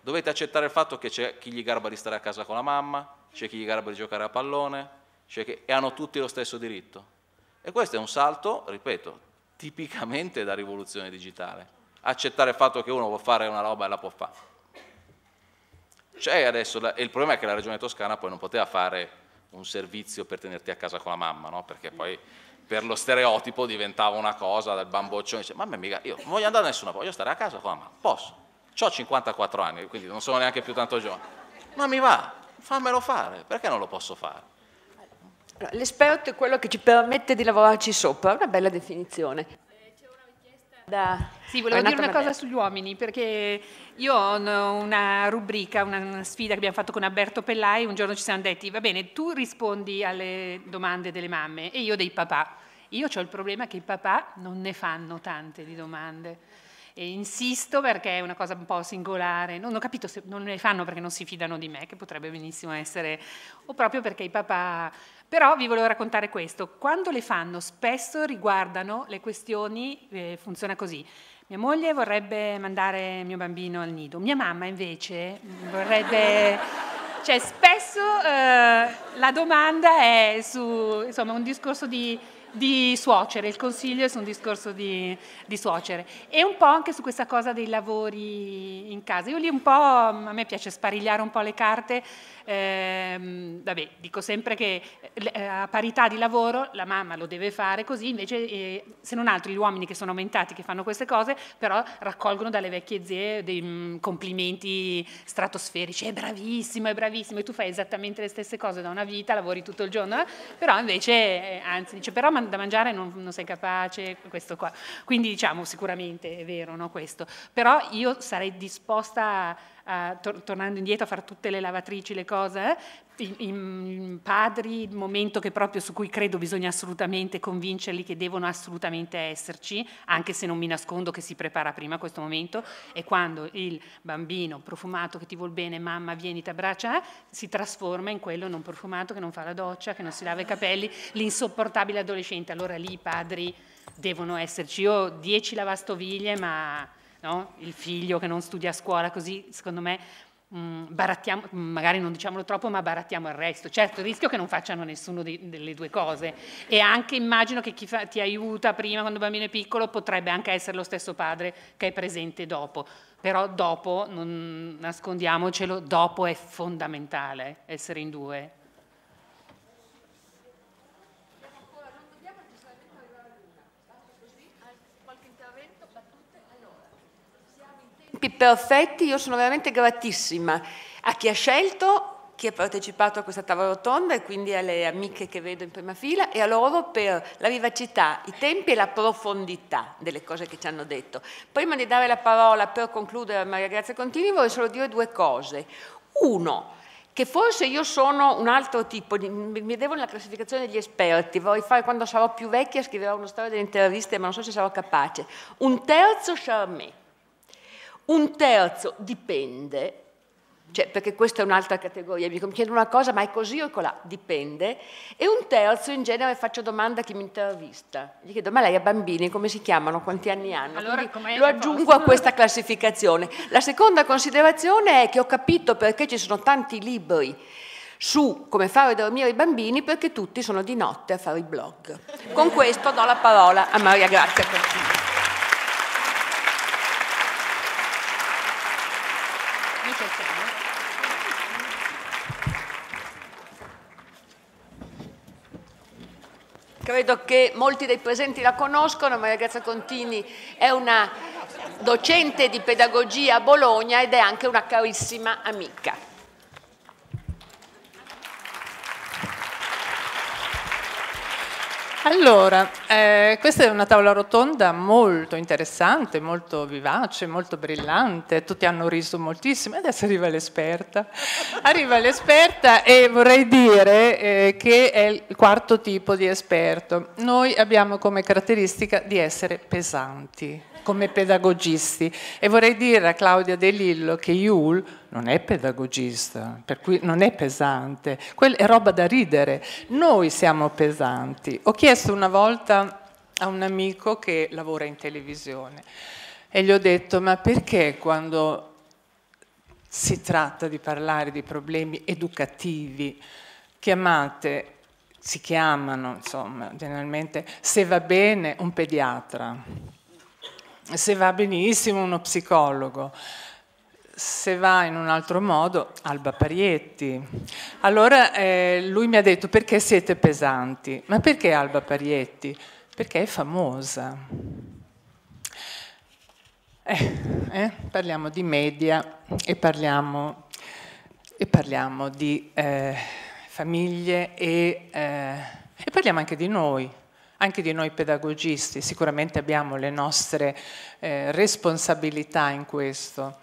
Dovete accettare il fatto che c'è chi gli garba di stare a casa con la mamma, c'è chi gli garba di giocare a pallone, che, e hanno tutti lo stesso diritto. E questo è un salto, ripeto, tipicamente da rivoluzione digitale. Accettare il fatto che uno può fare una roba e la può fare. C'è cioè, adesso, e il problema è che la regione toscana poi non poteva fare un servizio per tenerti a casa con la mamma, no? perché poi per lo stereotipo diventava una cosa dal bamboccione, dice, mamma mia, io non voglio andare da nessuno, voglio stare a casa con la mamma, posso, ho 54 anni, quindi non sono neanche più tanto giovane, ma mi va, fammelo fare, perché non lo posso fare? L'esperto è quello che ci permette di lavorarci sopra, una bella definizione. Da sì, volevo dire una cosa sugli uomini, perché io ho una rubrica, una sfida che abbiamo fatto con Alberto Pellai, un giorno ci siamo detti, va bene, tu rispondi alle domande delle mamme e io dei papà. Io ho il problema che i papà non ne fanno tante di domande. E insisto perché è una cosa un po' singolare, non ho capito se non ne fanno perché non si fidano di me, che potrebbe benissimo essere, o proprio perché i papà però vi volevo raccontare questo. Quando le fanno spesso riguardano le questioni, eh, funziona così. Mia moglie vorrebbe mandare mio bambino al nido, mia mamma invece vorrebbe... cioè spesso eh, la domanda è su insomma, un discorso di di suocere, il consiglio su un discorso di, di, suocere e un po' anche su questa cosa dei lavori in casa. Io lì un po', a me piace sparigliare un po' le carte, ehm, vabbè, dico sempre che eh, a parità di lavoro la mamma lo deve fare così, invece eh, se non altro gli uomini che sono aumentati, che fanno queste cose, però raccolgono dalle vecchie zie dei mh, mm, complimenti stratosferici, è bravissimo, è bravissimo, e tu fai esattamente le stesse cose da una vita, lavori tutto il giorno, eh? però invece, eh, anzi, dice, però mandare da mangiare non, non, sei capace, questo qua. Quindi diciamo sicuramente è vero no, questo, però io sarei disposta, a, a, tornando indietro, a fare tutte le lavatrici, le cose, eh, in, padri il momento che proprio su cui credo bisogna assolutamente convincerli che devono assolutamente esserci, anche se non mi nascondo che si prepara prima questo momento, è quando il bambino profumato che ti vuol bene, mamma vieni ti abbraccia, eh, si trasforma in quello non profumato che non fa la doccia, che non si lava i capelli, l'insopportabile adolescente. Allora lì i padri devono esserci. Io ho dieci lavastoviglie, ma no? il figlio che non studia a scuola, così secondo me Mm, barattiamo, mm, magari non diciamolo troppo, ma barattiamo il resto. Certo, il rischio è che non facciano nessuno di, delle due cose. E anche immagino che chi fa, ti aiuta prima quando il bambino è piccolo potrebbe anche essere lo stesso padre che è presente dopo. Però dopo, non nascondiamocelo, dopo è fondamentale essere in due. perfetti, io sono veramente gratissima a chi ha scelto chi ha partecipato a questa tavola rotonda e quindi alle amiche che vedo in prima fila e a loro per la vivacità, i tempi e la profondità delle cose che ci hanno detto. Prima di dare la parola per concludere a Maria Grazia Contini vorrei solo dire due cose. Uno, che forse io sono un altro tipo, mi devo nella classificazione degli esperti, vorrei fare quando sarò più vecchia, scriverò una storia delle interviste, ma non so se sarò capace. Un terzo Charmet un terzo dipende, cioè perché questa è un'altra categoria, mi chiedono una cosa ma è così o è colà, dipende, e un terzo in genere faccio domanda a chi mi intervista, gli chiedo ma lei ha bambini, come si chiamano, quanti anni hanno? Allora, lo aggiungo posso? a questa classificazione. La seconda considerazione è che ho capito perché ci sono tanti libri su come fare dormire i bambini perché tutti sono di notte a fare i blog. Con questo do la parola a Maria Grazia Cortina. Credo che molti dei presenti la conoscono, Maria Grazia Contini è una docente di pedagogia a Bologna ed è anche una carissima amica. Allora, eh, questa è una tavola rotonda molto interessante, molto vivace, molto brillante, tutti hanno riso moltissimo adesso arriva l'esperta. Arriva l'esperta e vorrei dire eh, che è il quarto tipo di esperto. Noi abbiamo come caratteristica di essere pesanti come pedagogisti. E vorrei dire a Claudia De Lillo che Yule non è pedagogista, per cui non è pesante, quella è roba da ridere. Noi siamo pesanti. Ho chiesto una volta a un amico che lavora in televisione e gli ho detto ma perché quando si tratta di parlare di problemi educativi chiamate si chiamano insomma generalmente se va bene un pediatra se va benissimo uno psicologo, se va in un altro modo, Alba Parietti. Allora eh, lui mi ha detto perché siete pesanti? Ma perché Alba Parietti? Perché è famosa. Eh, eh, parliamo di media e parliamo, e parliamo di eh, famiglie e, eh, e parliamo anche di noi anche di noi pedagogisti, sicuramente abbiamo le nostre eh, responsabilità in questo.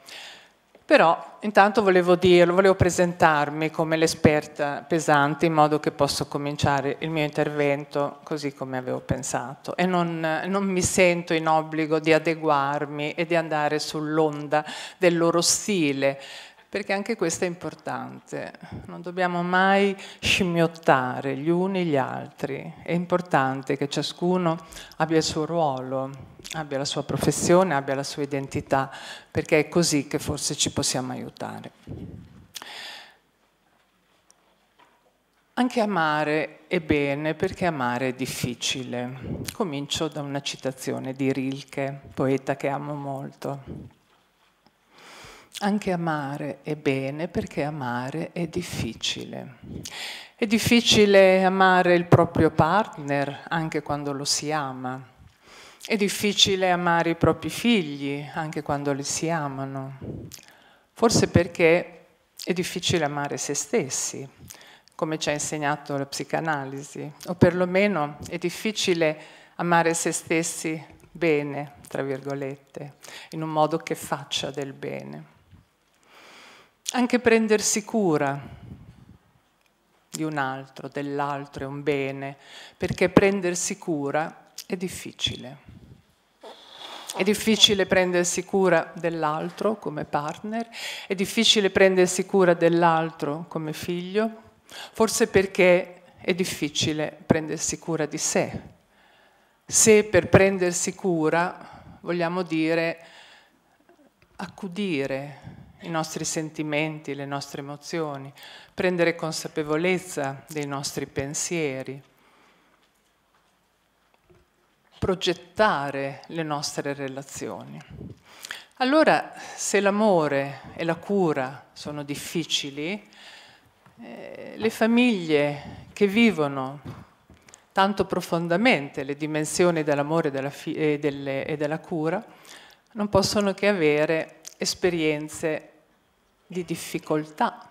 Però intanto volevo dirlo, volevo presentarmi come l'esperta pesante in modo che posso cominciare il mio intervento così come avevo pensato e non, non mi sento in obbligo di adeguarmi e di andare sull'onda del loro stile, perché anche questo è importante. Non dobbiamo mai scimmiottare gli uni gli altri. È importante che ciascuno abbia il suo ruolo, abbia la sua professione, abbia la sua identità, perché è così che forse ci possiamo aiutare. Anche amare è bene perché amare è difficile. Comincio da una citazione di Rilke, poeta che amo molto. Anche amare è bene perché amare è difficile. È difficile amare il proprio partner anche quando lo si ama. È difficile amare i propri figli anche quando li si amano. Forse perché è difficile amare se stessi, come ci ha insegnato la psicanalisi, o perlomeno è difficile amare se stessi bene, tra virgolette, in un modo che faccia del bene. Anche prendersi cura di un altro, dell'altro è un bene, perché prendersi cura è difficile. È difficile prendersi cura dell'altro come partner, è difficile prendersi cura dell'altro come figlio, forse perché è difficile prendersi cura di sé. Se per prendersi cura vogliamo dire accudire, i nostri sentimenti, le nostre emozioni, prendere consapevolezza dei nostri pensieri, progettare le nostre relazioni. Allora, se l'amore e la cura sono difficili, eh, le famiglie che vivono tanto profondamente le dimensioni dell'amore e della, e delle, e della cura non possono che avere esperienze di difficoltà,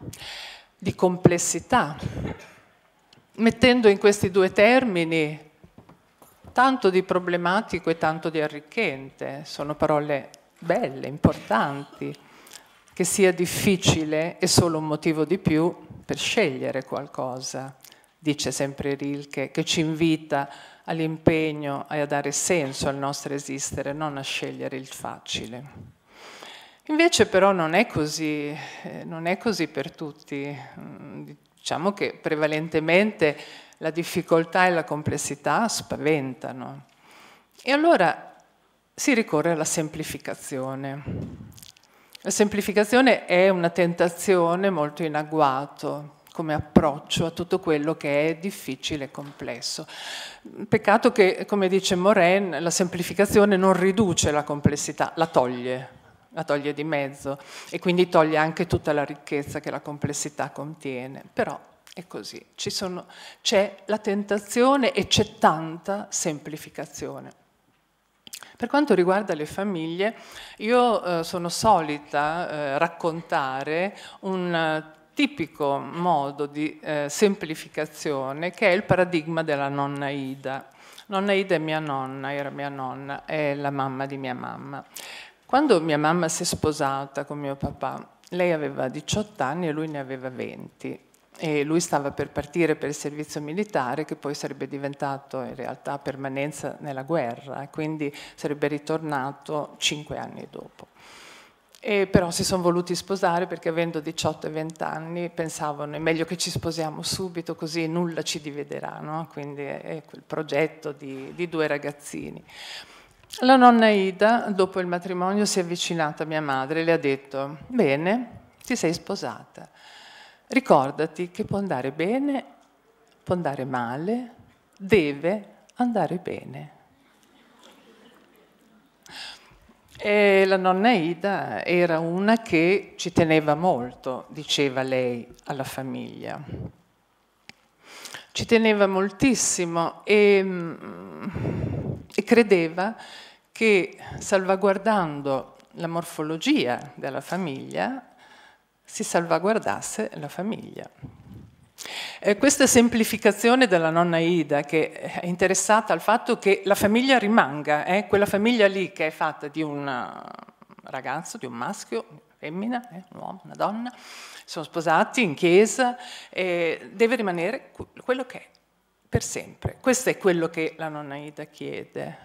di complessità, mettendo in questi due termini tanto di problematico e tanto di arricchente. Sono parole belle, importanti, che sia difficile è solo un motivo di più per scegliere qualcosa, dice sempre Rilke, che ci invita all'impegno e a dare senso al nostro esistere, non a scegliere il facile. Invece però non è così, eh, non è così per tutti. Mm, diciamo che prevalentemente la difficoltà e la complessità spaventano. E allora si ricorre alla semplificazione. La semplificazione è una tentazione molto in agguato come approccio a tutto quello che è difficile e complesso. Peccato che, come dice Moren, la semplificazione non riduce la complessità, la toglie la toglie di mezzo e quindi toglie anche tutta la ricchezza che la complessità contiene. Però è così, sono, c'è la tentazione e c'è tanta semplificazione. Per quanto riguarda le famiglie, io eh, sono solita eh, raccontare un eh, tipico modo di eh, semplificazione che è il paradigma della nonna Ida. Nonna Ida è mia nonna, era mia nonna, è la mamma di mia mamma. Quando mia mamma si è sposata con mio papà, lei aveva 18 anni e lui ne aveva 20 e lui stava per partire per il servizio militare che poi sarebbe diventato in realtà permanenza nella guerra, e quindi sarebbe ritornato 5 anni dopo. E però si sono voluti sposare perché avendo 18 e 20 anni pensavano è meglio che ci sposiamo subito così nulla ci dividerà, no? quindi è quel progetto di, di due ragazzini. La nonna Ida, dopo il matrimonio, si è avvicinata a mia madre e le ha detto, bene, ti sei sposata. Ricordati che può andare bene, può andare male, deve andare bene. E la nonna Ida era una che ci teneva molto, diceva lei, alla famiglia. Ci teneva moltissimo e mm, e credeva che salvaguardando la morfologia della famiglia si salvaguardasse la famiglia. Eh, questa semplificazione della nonna Ida, che è interessata al fatto che la famiglia rimanga, eh, quella famiglia lì che è fatta di un eh, ragazzo, di un maschio, una femmina, eh, un uomo, una donna, sono sposati in chiesa, eh, deve rimanere quello che è per sempre. Questo è quello che la nonna Ida chiede,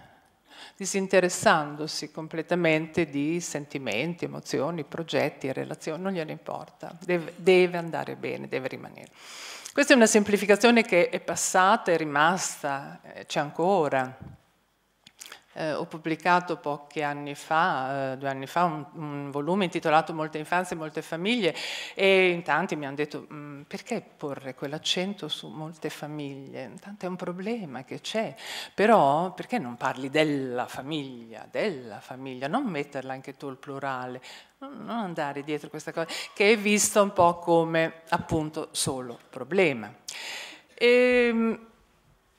disinteressandosi completamente di sentimenti, emozioni, progetti, relazioni, non gliene importa, deve, deve andare bene, deve rimanere. Questa è una semplificazione che è passata, è rimasta, eh, c'è ancora eh, ho pubblicato pochi anni fa, eh, due anni fa, un, un, volume intitolato Molte infanzie molte famiglie e in tanti mi hanno detto mm, perché porre quell'accento su molte famiglie? Tanto è un problema che c'è, però perché non parli della famiglia, della famiglia, non metterla anche tu al plurale, non andare dietro questa cosa che è vista un po' come appunto solo problema. E, ehm,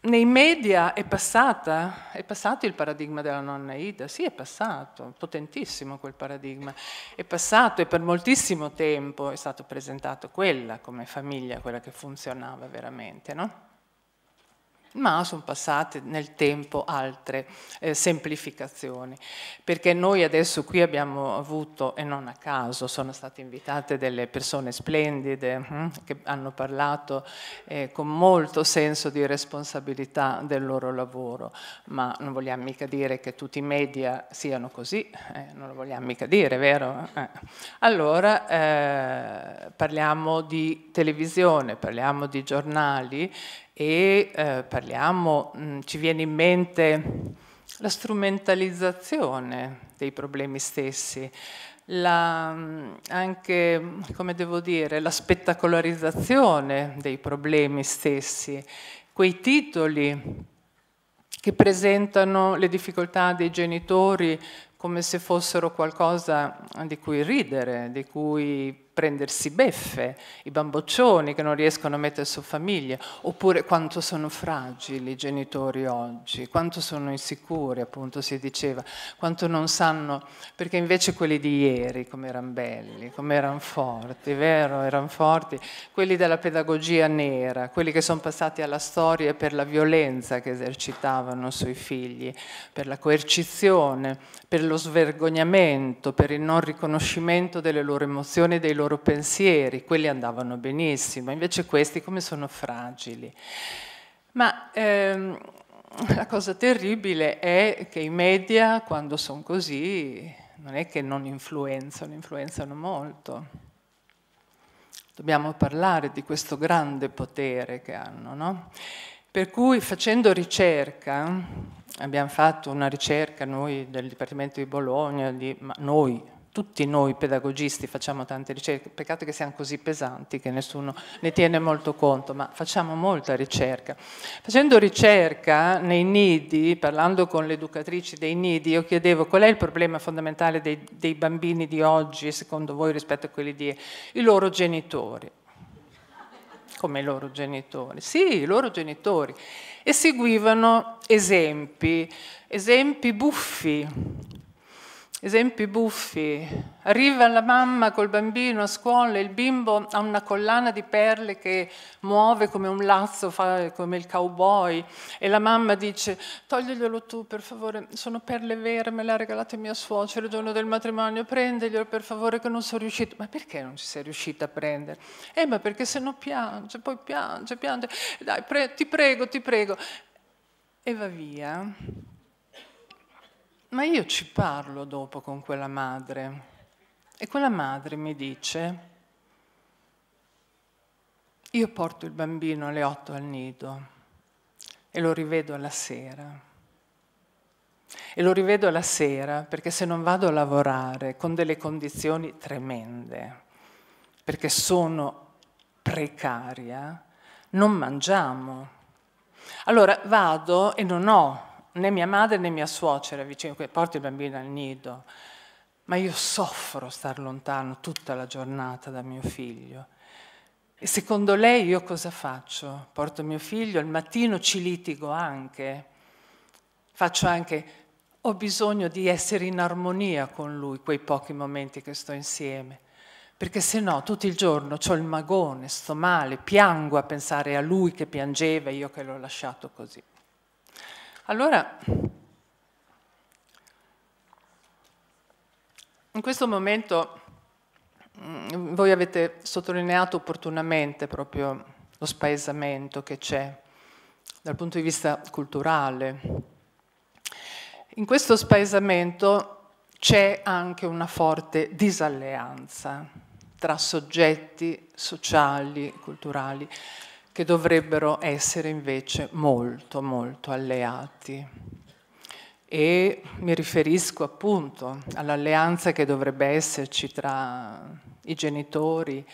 nei media è, passata, è passato il paradigma della nonna Ida, sì è passato, potentissimo quel paradigma, è passato e per moltissimo tempo è stato presentato quella come famiglia, quella che funzionava veramente, no? ma sono passate nel tempo altre eh, semplificazioni, perché noi adesso qui abbiamo avuto, e non a caso, sono state invitate delle persone splendide hm, che hanno parlato eh, con molto senso di responsabilità del loro lavoro, ma non vogliamo mica dire che tutti i media siano così, eh, non lo vogliamo mica dire, vero? Eh. Allora eh, parliamo di televisione, parliamo di giornali, e eh, parliamo, mh, mm, ci viene in mente la strumentalizzazione dei problemi stessi, la, mm, anche, come devo dire, la spettacolarizzazione dei problemi stessi, quei titoli che presentano le difficoltà dei genitori come se fossero qualcosa di cui ridere, di cui prendersi beffe, i bamboccioni che non riescono a mettere su famiglia, oppure quanto sono fragili i genitori oggi, quanto sono insicuri, appunto si diceva, quanto non sanno, perché invece quelli di ieri, come erano belli, come erano forti, vero, erano forti, quelli della pedagogia nera, quelli che sono passati alla storia per la violenza che esercitavano sui figli, per la coercizione, per lo svergognamento, per il non riconoscimento delle loro emozioni e dei loro pensieri, quelli andavano benissimo, invece questi come sono fragili. Ma ehm, la cosa terribile è che i media, quando sono così, non è che non influenzano, influenzano molto. Dobbiamo parlare di questo grande potere che hanno, no? Per cui facendo ricerca, abbiamo fatto una ricerca noi del Dipartimento di Bologna, di, ma noi, tutti noi pedagogisti facciamo tante ricerche, peccato che siamo così pesanti che nessuno ne tiene molto conto, ma facciamo molta ricerca. Facendo ricerca nei nidi, parlando con le educatrici dei nidi, io chiedevo qual è il problema fondamentale dei, dei bambini di oggi, secondo voi, rispetto a quelli di i loro genitori come i loro genitori, sì, i loro genitori, e seguivano esempi, esempi buffi, Esempi buffi. Arriva la mamma col bambino a scuola e il bimbo ha una collana di perle che muove come un lazzo, fa come il cowboy. E la mamma dice, togliglielo tu per favore, sono perle vere, me le ha regalate mia suocera il giorno del matrimonio, Prendiglielo per favore che non sono riuscita. Ma perché non ci sei riuscita a prendere? Eh, ma perché se no piange, poi piange, piange. Dai, pre ti prego, ti prego. E va via ma io ci parlo dopo con quella madre e quella madre mi dice, io porto il bambino alle otto al nido e lo rivedo alla sera. E lo rivedo la sera perché se non vado a lavorare con delle condizioni tremende, perché sono precaria, non mangiamo. Allora vado e non ho né mia madre né mia suocera vicino, porti il bambino al nido, ma io soffro star lontano tutta la giornata da mio figlio. E secondo lei io cosa faccio? Porto mio figlio, al mattino ci litigo anche, faccio anche, ho bisogno di essere in armonia con lui quei pochi momenti che sto insieme perché se no tutto il giorno ho il magone, sto male, piango a pensare a lui che piangeva e io che l'ho lasciato così. Allora, in questo momento mm, voi avete sottolineato opportunamente proprio lo spaesamento che c'è dal punto di vista culturale. In questo spaesamento c'è anche una forte disalleanza tra soggetti sociali, culturali che dovrebbero essere invece molto, molto alleati. E mi riferisco appunto all'alleanza che dovrebbe esserci tra i genitori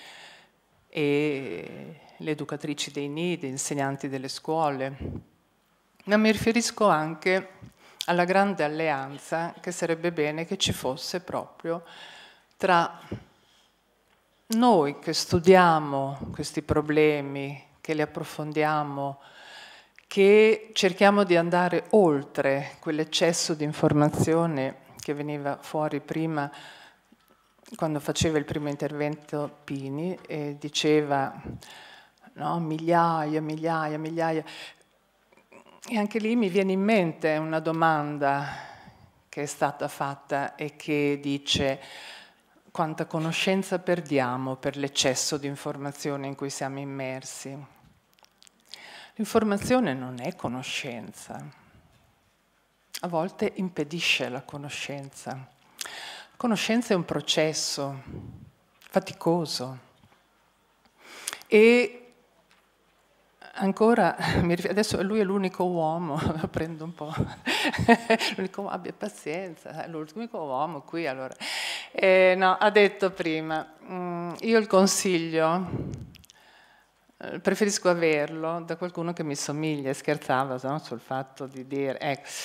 e le educatrici dei nidi, insegnanti delle scuole, ma mi riferisco anche alla grande alleanza che sarebbe bene che ci fosse proprio tra noi che studiamo questi problemi, che le approfondiamo, che cerchiamo di andare oltre quell'eccesso di informazione che veniva fuori prima quando faceva il primo intervento Pini e diceva no, migliaia, migliaia, migliaia. E anche lì mi viene in mente una domanda che è stata fatta e che dice quanta conoscenza perdiamo per l'eccesso di informazione in cui siamo immersi. L'informazione non è conoscenza, a volte impedisce la conoscenza. La conoscenza è un processo faticoso e ancora, adesso lui è l'unico uomo, prendo un po', l'unico, abbia pazienza, eh, l'unico uomo qui allora. Eh, no, ha detto prima, mm, io il consiglio eh, preferisco averlo da qualcuno che mi somiglia, e scherzava no? sul fatto di dire... Ecco. Eh.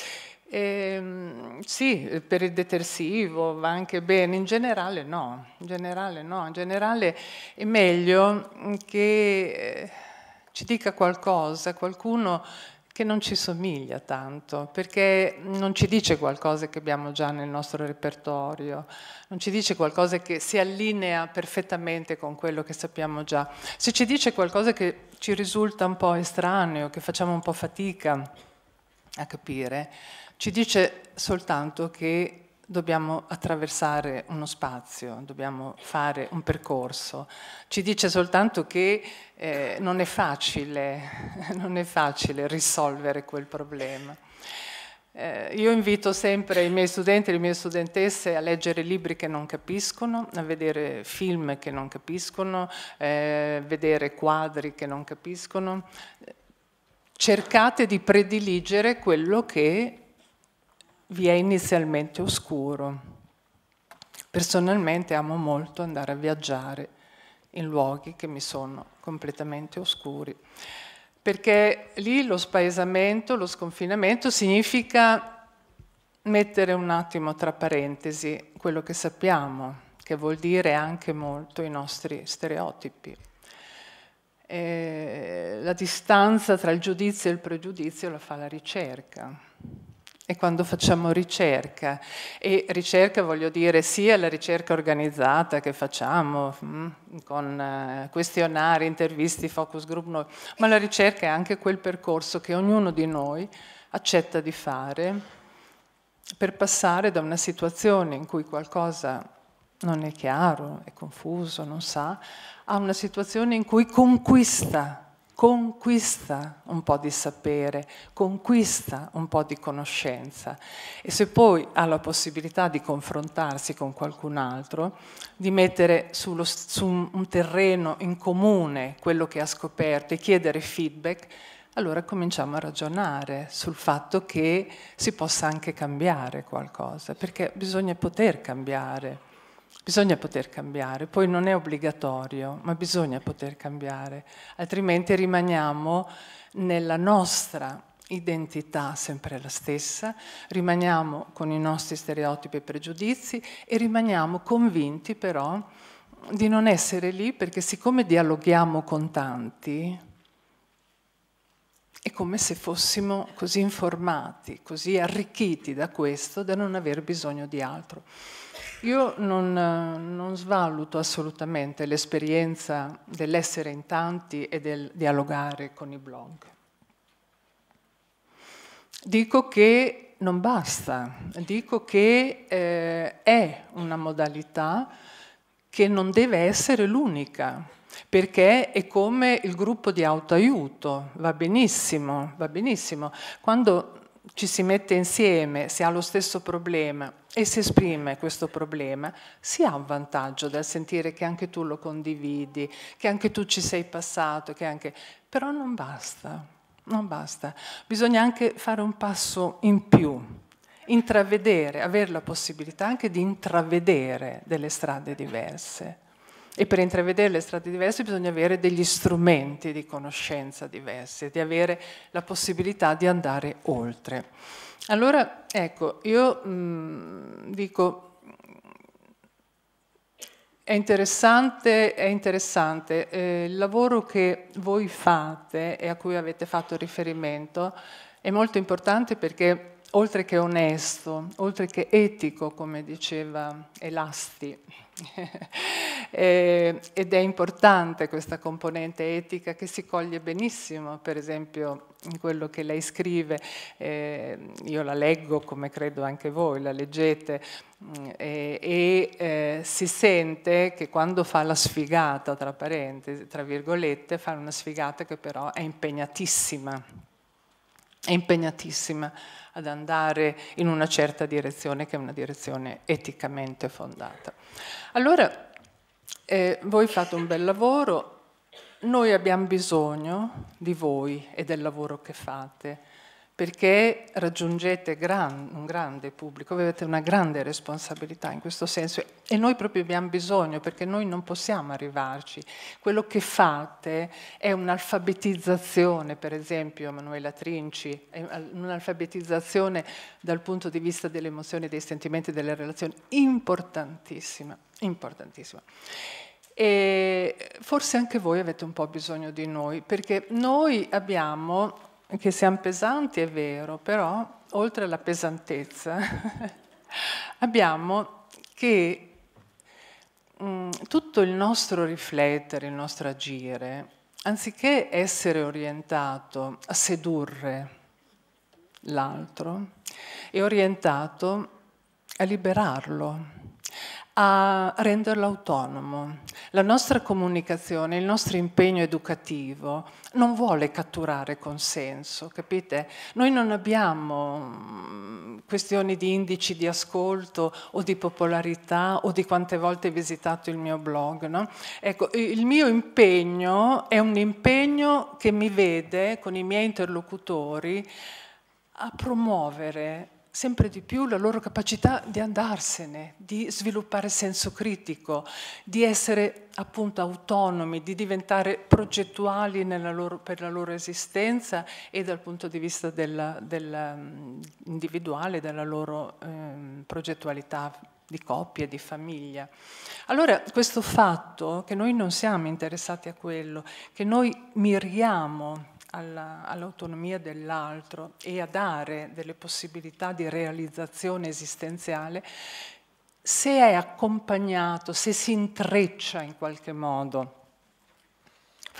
E, ehm, sì, per il detersivo va anche bene, in generale no, in generale no, in generale è meglio che eh, ci dica qualcosa, qualcuno che non ci somiglia tanto, perché non ci dice qualcosa che abbiamo già nel nostro repertorio, non ci dice qualcosa che si allinea perfettamente con quello che sappiamo già. Se ci dice qualcosa che ci risulta un po' estraneo, che facciamo un po' fatica a capire, ci dice soltanto che dobbiamo attraversare uno spazio, dobbiamo fare un percorso. Ci dice soltanto che eh, non, è facile, non è facile risolvere quel problema. Eh, io invito sempre i miei studenti e le mie studentesse a leggere libri che non capiscono, a vedere film che non capiscono, eh, vedere quadri che non capiscono. Cercate di prediligere quello che vi è inizialmente oscuro. Personalmente amo molto andare a viaggiare in luoghi che mi sono completamente oscuri, perché lì lo spaesamento, lo sconfinamento significa mettere un attimo tra parentesi quello che sappiamo, che vuol dire anche molto i nostri stereotipi. E la distanza tra il giudizio e il pregiudizio la fa la ricerca e quando facciamo ricerca. E ricerca voglio dire sia la ricerca organizzata che facciamo mm, con eh, questionari, interviste, focus group, noi, ma la ricerca è anche quel percorso che ognuno di noi accetta di fare per passare da una situazione in cui qualcosa non è chiaro, è confuso, non sa, a una situazione in cui conquista conquista un po' di sapere, conquista un po' di conoscenza e se poi ha la possibilità di confrontarsi con qualcun altro, di mettere sullo, su un terreno in comune quello che ha scoperto e chiedere feedback, allora cominciamo a ragionare sul fatto che si possa anche cambiare qualcosa, perché bisogna poter cambiare. Bisogna poter cambiare, poi non è obbligatorio, ma bisogna poter cambiare, altrimenti rimaniamo nella nostra identità sempre la stessa, rimaniamo con i nostri stereotipi e pregiudizi e rimaniamo convinti però di non essere lì perché siccome dialoghiamo con tanti è come se fossimo così informati, così arricchiti da questo da non aver bisogno di altro. Io non, non svaluto assolutamente l'esperienza dell'essere in tanti e del dialogare con i blog. Dico che non basta, dico che eh, è una modalità che non deve essere l'unica, perché è come il gruppo di autoaiuto, va benissimo, va benissimo. Quando ci si mette insieme, si ha lo stesso problema e si esprime questo problema, si ha un vantaggio dal sentire che anche tu lo condividi, che anche tu ci sei passato, anche... però non basta, non basta. Bisogna anche fare un passo in più, intravedere, avere la possibilità anche di intravedere delle strade diverse e per intravedere le strade diverse bisogna avere degli strumenti di conoscenza diversi, di avere la possibilità di andare oltre. Allora, ecco, io mh, mm, dico, è interessante, è interessante. Eh, il lavoro che voi fate e a cui avete fatto riferimento è molto importante perché oltre che onesto, oltre che etico, come diceva Elasti, Eh, ed è importante questa componente etica che si coglie benissimo, per esempio in quello che lei scrive, eh, io la leggo come credo anche voi, la leggete eh, e eh, si sente che quando fa la sfigata, tra parentesi, tra virgolette, fa una sfigata che però è impegnatissima, è impegnatissima ad andare in una certa direzione che è una direzione eticamente fondata. Allora, eh, voi fate un bel lavoro, noi abbiamo bisogno di voi e del lavoro che fate perché raggiungete gran, un grande pubblico, avete una grande responsabilità in questo senso e noi proprio abbiamo bisogno perché noi non possiamo arrivarci. Quello che fate è un'alfabetizzazione, per esempio Emanuela Trinci, un'alfabetizzazione dal punto di vista delle emozioni, dei sentimenti, delle relazioni, importantissima, importantissima. E forse anche voi avete un po' bisogno di noi, perché noi abbiamo che siamo pesanti è vero, però oltre alla pesantezza abbiamo che mh, mm, tutto il nostro riflettere, il nostro agire, anziché essere orientato a sedurre l'altro, è orientato a liberarlo, a renderlo autonomo. La nostra comunicazione, il nostro impegno educativo non vuole catturare consenso, capite? Noi non abbiamo mm, questioni di indici di ascolto o di popolarità o di quante volte hai visitato il mio blog, no? Ecco, il mio impegno è un impegno che mi vede con i miei interlocutori a promuovere sempre di più la loro capacità di andarsene, di sviluppare senso critico, di essere appunto autonomi, di diventare progettuali loro, per la loro esistenza e dal punto di vista della, della mm, individuale, della loro eh, progettualità di coppia, di famiglia. Allora questo fatto che noi non siamo interessati a quello, che noi miriamo all'autonomia dell'altro e a dare delle possibilità di realizzazione esistenziale, se è accompagnato, se si intreccia in qualche modo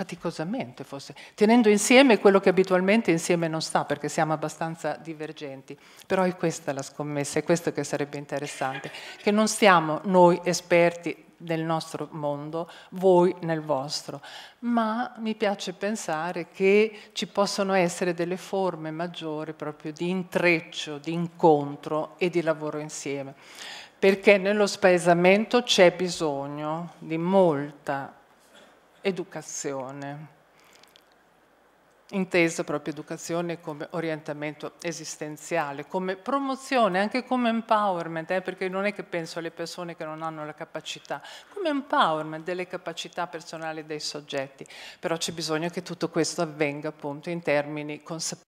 faticosamente forse, tenendo insieme quello che abitualmente insieme non sta, perché siamo abbastanza divergenti. Però è questa la scommessa, è questo che sarebbe interessante, che non stiamo noi esperti nel nostro mondo, voi nel vostro, ma mi piace pensare che ci possono essere delle forme maggiori proprio di intreccio, di incontro e di lavoro insieme, perché nello spaesamento c'è bisogno di molta educazione, intesa proprio educazione come orientamento esistenziale, come promozione, anche come empowerment, eh, perché non è che penso alle persone che non hanno la capacità, come empowerment delle capacità personali dei soggetti, però c'è bisogno che tutto questo avvenga appunto in termini consapevoli